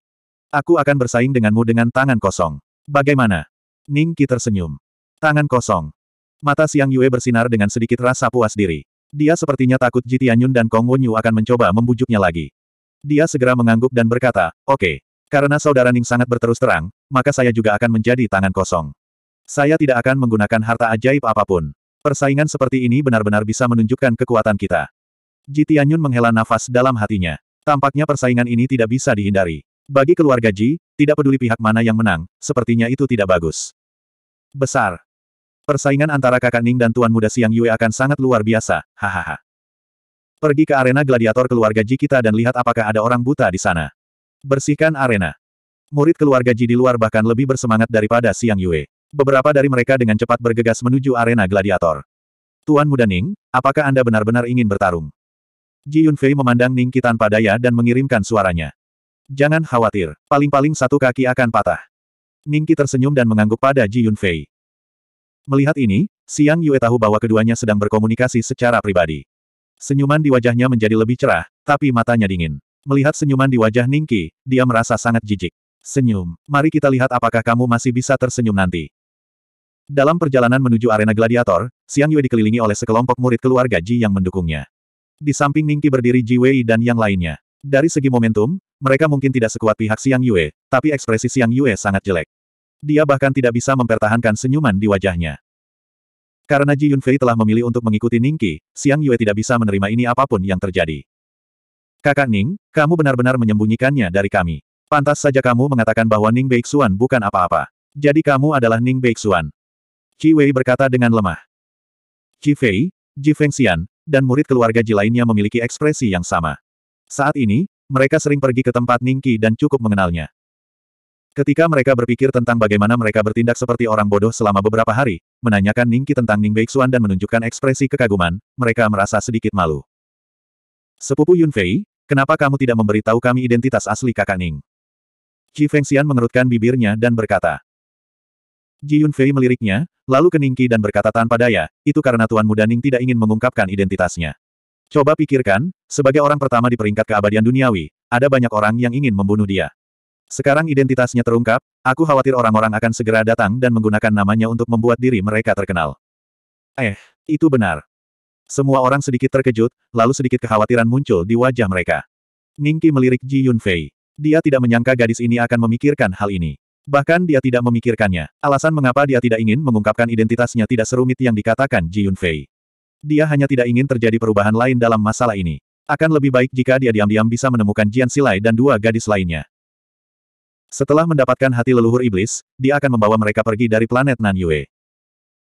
Aku akan bersaing denganmu dengan tangan kosong. Bagaimana? Ning Qi tersenyum. Tangan kosong. Mata Siang Yue bersinar dengan sedikit rasa puas diri. Dia sepertinya takut Jitianyun dan Kong Wonyu akan mencoba membujuknya lagi. Dia segera mengangguk dan berkata, oke. Okay. Karena saudara Ning sangat berterus terang, maka saya juga akan menjadi tangan kosong. Saya tidak akan menggunakan harta ajaib apapun. Persaingan seperti ini benar-benar bisa menunjukkan kekuatan kita. Ji Tianyun menghela nafas dalam hatinya. Tampaknya persaingan ini tidak bisa dihindari. Bagi keluarga Ji, tidak peduli pihak mana yang menang, sepertinya itu tidak bagus. Besar. Persaingan antara kakak Ning dan Tuan Muda Siang Yue akan sangat luar biasa, hahaha. Pergi ke arena gladiator keluarga Ji kita dan lihat apakah ada orang buta di sana. Bersihkan arena. Murid keluarga Ji di luar bahkan lebih bersemangat daripada Siang Yue. Beberapa dari mereka dengan cepat bergegas menuju arena gladiator. Tuan Muda Ning, apakah Anda benar-benar ingin bertarung? Ji Yunfei memandang Ningki tanpa daya dan mengirimkan suaranya. Jangan khawatir, paling-paling satu kaki akan patah. Ningki tersenyum dan mengangguk pada Ji Yunfei. Melihat ini, Siang Yue tahu bahwa keduanya sedang berkomunikasi secara pribadi. Senyuman di wajahnya menjadi lebih cerah, tapi matanya dingin. Melihat senyuman di wajah Ningki, dia merasa sangat jijik. Senyum, mari kita lihat apakah kamu masih bisa tersenyum nanti. Dalam perjalanan menuju arena gladiator, Xiang Yue dikelilingi oleh sekelompok murid keluarga Ji yang mendukungnya. Di samping Ningki berdiri Ji Wei dan yang lainnya. Dari segi momentum, mereka mungkin tidak sekuat pihak Xiang Yue, tapi ekspresi Xiang Yue sangat jelek. Dia bahkan tidak bisa mempertahankan senyuman di wajahnya. Karena Ji Yunfei telah memilih untuk mengikuti Ningki, Xiang Yue tidak bisa menerima ini apapun yang terjadi. Kakak Ning, kamu benar-benar menyembunyikannya dari kami. Pantas saja kamu mengatakan bahwa Ning Beixuan bukan apa-apa. Jadi kamu adalah Ning Beixuan. Qi Wei berkata dengan lemah. Qi Fei, Ji Fengxian, dan murid keluarga Ji lainnya memiliki ekspresi yang sama. Saat ini, mereka sering pergi ke tempat Ningqi dan cukup mengenalnya. Ketika mereka berpikir tentang bagaimana mereka bertindak seperti orang bodoh selama beberapa hari, menanyakan Ningqi tentang Ning Beixuan dan menunjukkan ekspresi kekaguman, mereka merasa sedikit malu. Sepupu Yun Fei, kenapa kamu tidak memberitahu kami identitas asli kakak Ning? Qi Fengxian mengerutkan bibirnya dan berkata, Ji Yunfei meliriknya, lalu Keningki dan berkata tanpa daya, itu karena Tuan Muda Ning tidak ingin mengungkapkan identitasnya. Coba pikirkan, sebagai orang pertama di peringkat keabadian duniawi, ada banyak orang yang ingin membunuh dia. Sekarang identitasnya terungkap, aku khawatir orang-orang akan segera datang dan menggunakan namanya untuk membuat diri mereka terkenal. Eh, itu benar. Semua orang sedikit terkejut, lalu sedikit kekhawatiran muncul di wajah mereka. Ningki melirik Ji Yunfei. Dia tidak menyangka gadis ini akan memikirkan hal ini. Bahkan dia tidak memikirkannya. Alasan mengapa dia tidak ingin mengungkapkan identitasnya tidak serumit yang dikatakan Ji Yunfei. Dia hanya tidak ingin terjadi perubahan lain dalam masalah ini. Akan lebih baik jika dia diam-diam bisa menemukan Jian Silai dan dua gadis lainnya. Setelah mendapatkan hati leluhur iblis, dia akan membawa mereka pergi dari planet Nan Yue.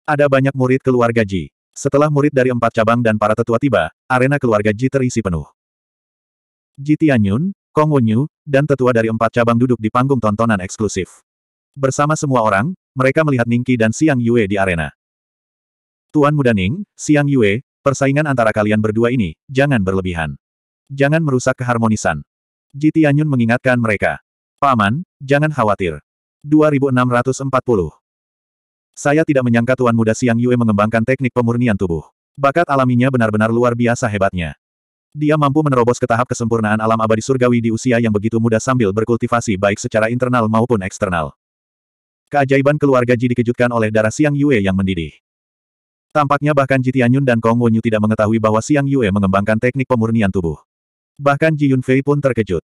Ada banyak murid keluarga Ji. Setelah murid dari empat cabang dan para tetua tiba, arena keluarga Ji terisi penuh. Ji Tianyun, Kong Wenyu, dan tetua dari empat cabang duduk di panggung tontonan eksklusif. Bersama semua orang, mereka melihat Ningki dan Siang Yue di arena. Tuan Muda Ning, Siang Yue, persaingan antara kalian berdua ini, jangan berlebihan. Jangan merusak keharmonisan. Ji Tianyun mengingatkan mereka. Paman, jangan khawatir. 2640. Saya tidak menyangka Tuan Muda Siang Yue mengembangkan teknik pemurnian tubuh. Bakat alaminya benar-benar luar biasa hebatnya. Dia mampu menerobos ke tahap kesempurnaan alam abadi surgawi di usia yang begitu muda sambil berkultivasi baik secara internal maupun eksternal. Keajaiban keluarga Ji dikejutkan oleh darah Siang Yue yang mendidih. Tampaknya bahkan Ji Tianyun dan Kong Wonyu tidak mengetahui bahwa Siang Yue mengembangkan teknik pemurnian tubuh. Bahkan Ji Yunfei pun terkejut.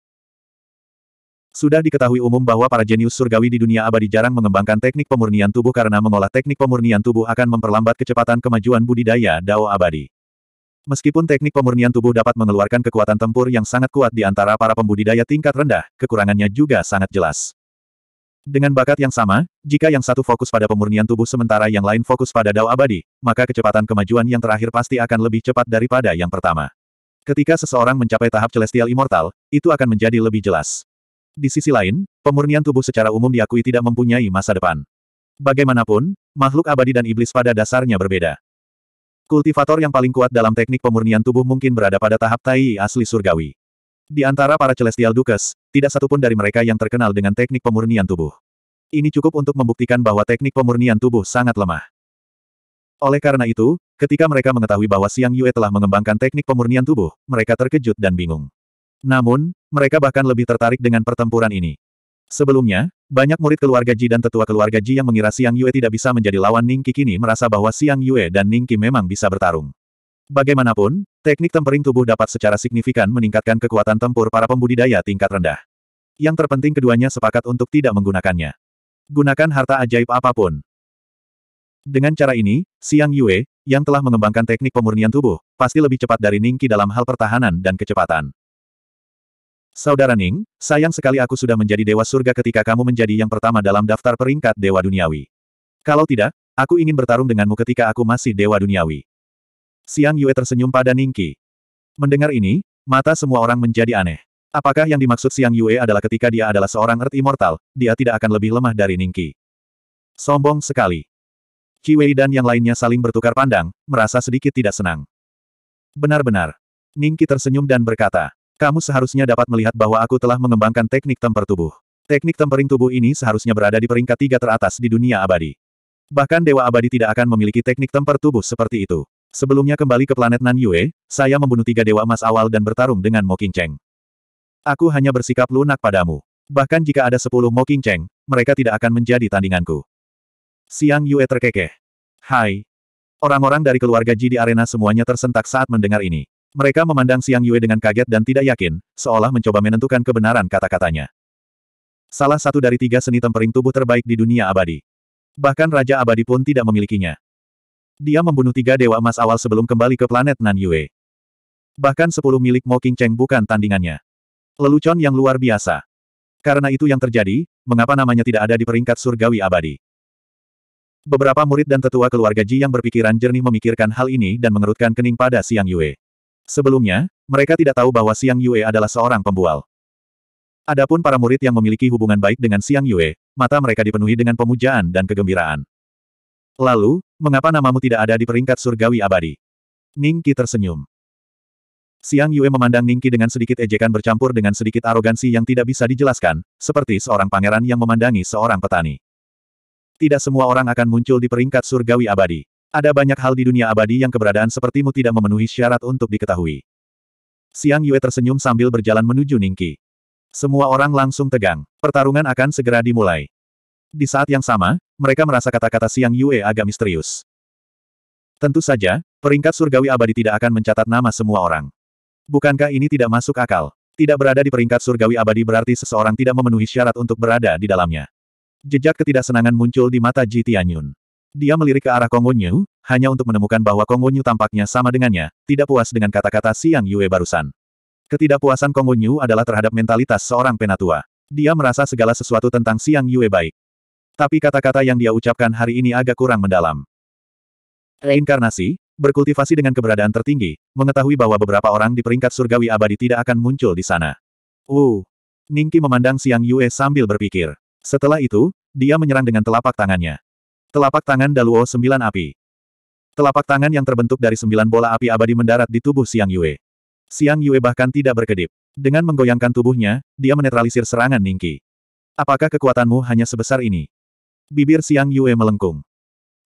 Sudah diketahui umum bahwa para jenius surgawi di dunia abadi jarang mengembangkan teknik pemurnian tubuh karena mengolah teknik pemurnian tubuh akan memperlambat kecepatan kemajuan budidaya dao abadi. Meskipun teknik pemurnian tubuh dapat mengeluarkan kekuatan tempur yang sangat kuat di antara para pembudidaya tingkat rendah, kekurangannya juga sangat jelas. Dengan bakat yang sama, jika yang satu fokus pada pemurnian tubuh sementara yang lain fokus pada dao abadi, maka kecepatan kemajuan yang terakhir pasti akan lebih cepat daripada yang pertama. Ketika seseorang mencapai tahap Celestial Immortal, itu akan menjadi lebih jelas. Di sisi lain, pemurnian tubuh secara umum diakui tidak mempunyai masa depan. Bagaimanapun, makhluk abadi dan iblis pada dasarnya berbeda. Kultivator yang paling kuat dalam teknik pemurnian tubuh mungkin berada pada tahap Tai asli surgawi. Di antara para Celestial Dukes, tidak satupun dari mereka yang terkenal dengan teknik pemurnian tubuh. Ini cukup untuk membuktikan bahwa teknik pemurnian tubuh sangat lemah. Oleh karena itu, ketika mereka mengetahui bahwa Siang Yue telah mengembangkan teknik pemurnian tubuh, mereka terkejut dan bingung. Namun, mereka bahkan lebih tertarik dengan pertempuran ini. Sebelumnya, banyak murid keluarga Ji dan tetua keluarga Ji yang mengira Siang Yue tidak bisa menjadi lawan Ning Qi kini merasa bahwa Siang Yue dan Ning Qi memang bisa bertarung. Bagaimanapun, teknik tempering tubuh dapat secara signifikan meningkatkan kekuatan tempur para pembudidaya tingkat rendah. Yang terpenting keduanya sepakat untuk tidak menggunakannya. Gunakan harta ajaib apapun. Dengan cara ini, Siang Yue, yang telah mengembangkan teknik pemurnian tubuh, pasti lebih cepat dari Ningki dalam hal pertahanan dan kecepatan. Saudara Ning, sayang sekali aku sudah menjadi dewa surga ketika kamu menjadi yang pertama dalam daftar peringkat dewa duniawi. Kalau tidak, aku ingin bertarung denganmu ketika aku masih dewa duniawi. Siang Yue tersenyum pada Ningki. Mendengar ini, mata semua orang menjadi aneh. Apakah yang dimaksud Siang Yue adalah ketika dia adalah seorang Earth Immortal, dia tidak akan lebih lemah dari Ningki? Sombong sekali. Qi Wei dan yang lainnya saling bertukar pandang, merasa sedikit tidak senang. Benar-benar. Ningki tersenyum dan berkata, kamu seharusnya dapat melihat bahwa aku telah mengembangkan teknik temper tubuh. Teknik tempering tubuh ini seharusnya berada di peringkat tiga teratas di dunia abadi. Bahkan Dewa Abadi tidak akan memiliki teknik temper tubuh seperti itu. Sebelumnya kembali ke planet Nan Yue, saya membunuh tiga dewa emas awal dan bertarung dengan Mo Cheng. Aku hanya bersikap lunak padamu. Bahkan jika ada sepuluh Mo Cheng, mereka tidak akan menjadi tandinganku. Siang Yue terkekeh. Hai. Orang-orang dari keluarga Ji di arena semuanya tersentak saat mendengar ini. Mereka memandang Siang Yue dengan kaget dan tidak yakin, seolah mencoba menentukan kebenaran kata-katanya. Salah satu dari tiga seni tempering tubuh terbaik di dunia abadi. Bahkan Raja Abadi pun tidak memilikinya. Dia membunuh tiga dewa emas awal sebelum kembali ke planet Nan Yue. Bahkan sepuluh milik Mo King Cheng bukan tandingannya. Lelucon yang luar biasa. Karena itu yang terjadi, mengapa namanya tidak ada di peringkat surgawi abadi? Beberapa murid dan tetua keluarga Ji yang berpikiran jernih memikirkan hal ini dan mengerutkan kening pada Siang Yue. Sebelumnya, mereka tidak tahu bahwa Siang Yue adalah seorang pembual. Adapun para murid yang memiliki hubungan baik dengan Siang Yue, mata mereka dipenuhi dengan pemujaan dan kegembiraan. Lalu, Mengapa namamu tidak ada di peringkat surgawi abadi? Ningki tersenyum. Siang Yue memandang Ningki dengan sedikit ejekan bercampur dengan sedikit arogansi yang tidak bisa dijelaskan, seperti seorang pangeran yang memandangi seorang petani. Tidak semua orang akan muncul di peringkat surgawi abadi. Ada banyak hal di dunia abadi yang keberadaan sepertimu tidak memenuhi syarat untuk diketahui. Siang Yue tersenyum sambil berjalan menuju Ningki. Semua orang langsung tegang. Pertarungan akan segera dimulai. Di saat yang sama, mereka merasa kata-kata Siang Yue agak misterius. Tentu saja, peringkat surgawi abadi tidak akan mencatat nama semua orang. Bukankah ini tidak masuk akal? Tidak berada di peringkat surgawi abadi berarti seseorang tidak memenuhi syarat untuk berada di dalamnya. Jejak ketidaksenangan muncul di mata Ji Tianyun. Dia melirik ke arah Kongonyu, hanya untuk menemukan bahwa Kongonyu tampaknya sama dengannya, tidak puas dengan kata-kata Siang Yue barusan. Ketidakpuasan Kongonyu adalah terhadap mentalitas seorang penatua. Dia merasa segala sesuatu tentang Siang Yue baik. Tapi kata-kata yang dia ucapkan hari ini agak kurang mendalam. Reinkarnasi, berkultivasi dengan keberadaan tertinggi, mengetahui bahwa beberapa orang di peringkat surgawi abadi tidak akan muncul di sana. Uh, Ningki memandang Siang Yue sambil berpikir. Setelah itu, dia menyerang dengan telapak tangannya. Telapak tangan Daluo sembilan api. Telapak tangan yang terbentuk dari sembilan bola api abadi mendarat di tubuh Siang Yue. Siang Yue bahkan tidak berkedip. Dengan menggoyangkan tubuhnya, dia menetralisir serangan Ningki. Apakah kekuatanmu hanya sebesar ini? Bibir Siang Yue melengkung.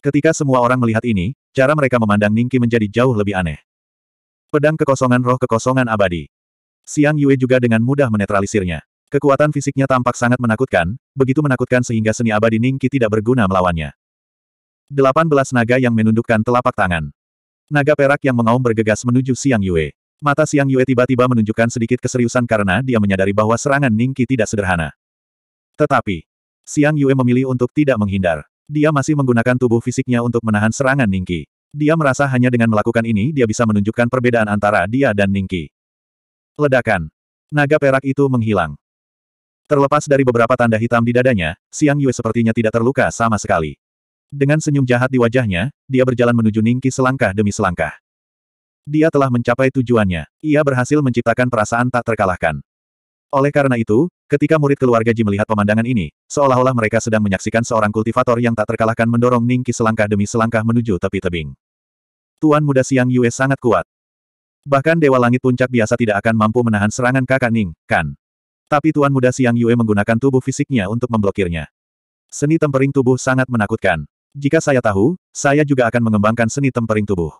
Ketika semua orang melihat ini, cara mereka memandang Ningki menjadi jauh lebih aneh. Pedang kekosongan roh kekosongan abadi. Siang Yue juga dengan mudah menetralisirnya. Kekuatan fisiknya tampak sangat menakutkan, begitu menakutkan sehingga seni abadi Ningki tidak berguna melawannya. 18 naga yang menundukkan telapak tangan. Naga perak yang mengaum bergegas menuju Siang Yue. Mata Siang Yue tiba-tiba menunjukkan sedikit keseriusan karena dia menyadari bahwa serangan Ningki tidak sederhana. Tetapi, Siang Yue memilih untuk tidak menghindar. Dia masih menggunakan tubuh fisiknya untuk menahan serangan Ningki. Dia merasa hanya dengan melakukan ini dia bisa menunjukkan perbedaan antara dia dan Ningki. Ledakan. Naga perak itu menghilang. Terlepas dari beberapa tanda hitam di dadanya, Siang Yue sepertinya tidak terluka sama sekali. Dengan senyum jahat di wajahnya, dia berjalan menuju Ningki selangkah demi selangkah. Dia telah mencapai tujuannya. Ia berhasil menciptakan perasaan tak terkalahkan. Oleh karena itu, ketika murid keluarga Ji melihat pemandangan ini, seolah-olah mereka sedang menyaksikan seorang kultivator yang tak terkalahkan mendorong Ningki selangkah demi selangkah menuju tepi tebing. Tuan muda siang Yue sangat kuat. Bahkan Dewa Langit Puncak biasa tidak akan mampu menahan serangan kakak Ning, kan? Tapi Tuan muda siang Yue menggunakan tubuh fisiknya untuk memblokirnya. Seni tempering tubuh sangat menakutkan. Jika saya tahu, saya juga akan mengembangkan seni tempering tubuh.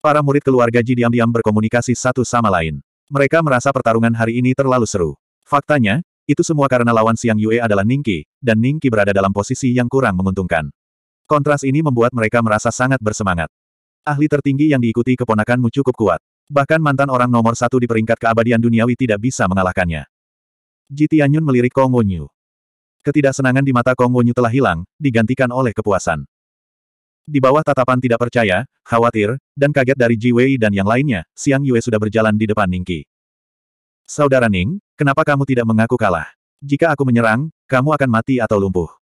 Para murid keluarga Ji diam-diam berkomunikasi satu sama lain. Mereka merasa pertarungan hari ini terlalu seru. Faktanya, itu semua karena lawan Siang Yue adalah Ningki, dan Ningki berada dalam posisi yang kurang menguntungkan. Kontras ini membuat mereka merasa sangat bersemangat. Ahli tertinggi yang diikuti keponakanmu cukup kuat. Bahkan mantan orang nomor satu di peringkat keabadian duniawi tidak bisa mengalahkannya. Ji Tianyun melirik Kong Wonyu. Ketidaksenangan di mata Kong Wonyu telah hilang, digantikan oleh kepuasan. Di bawah tatapan tidak percaya, khawatir, dan kaget dari Ji Wei dan yang lainnya, Siang Yue sudah berjalan di depan Ningki. Saudara Ning, kenapa kamu tidak mengaku kalah? Jika aku menyerang, kamu akan mati atau lumpuh.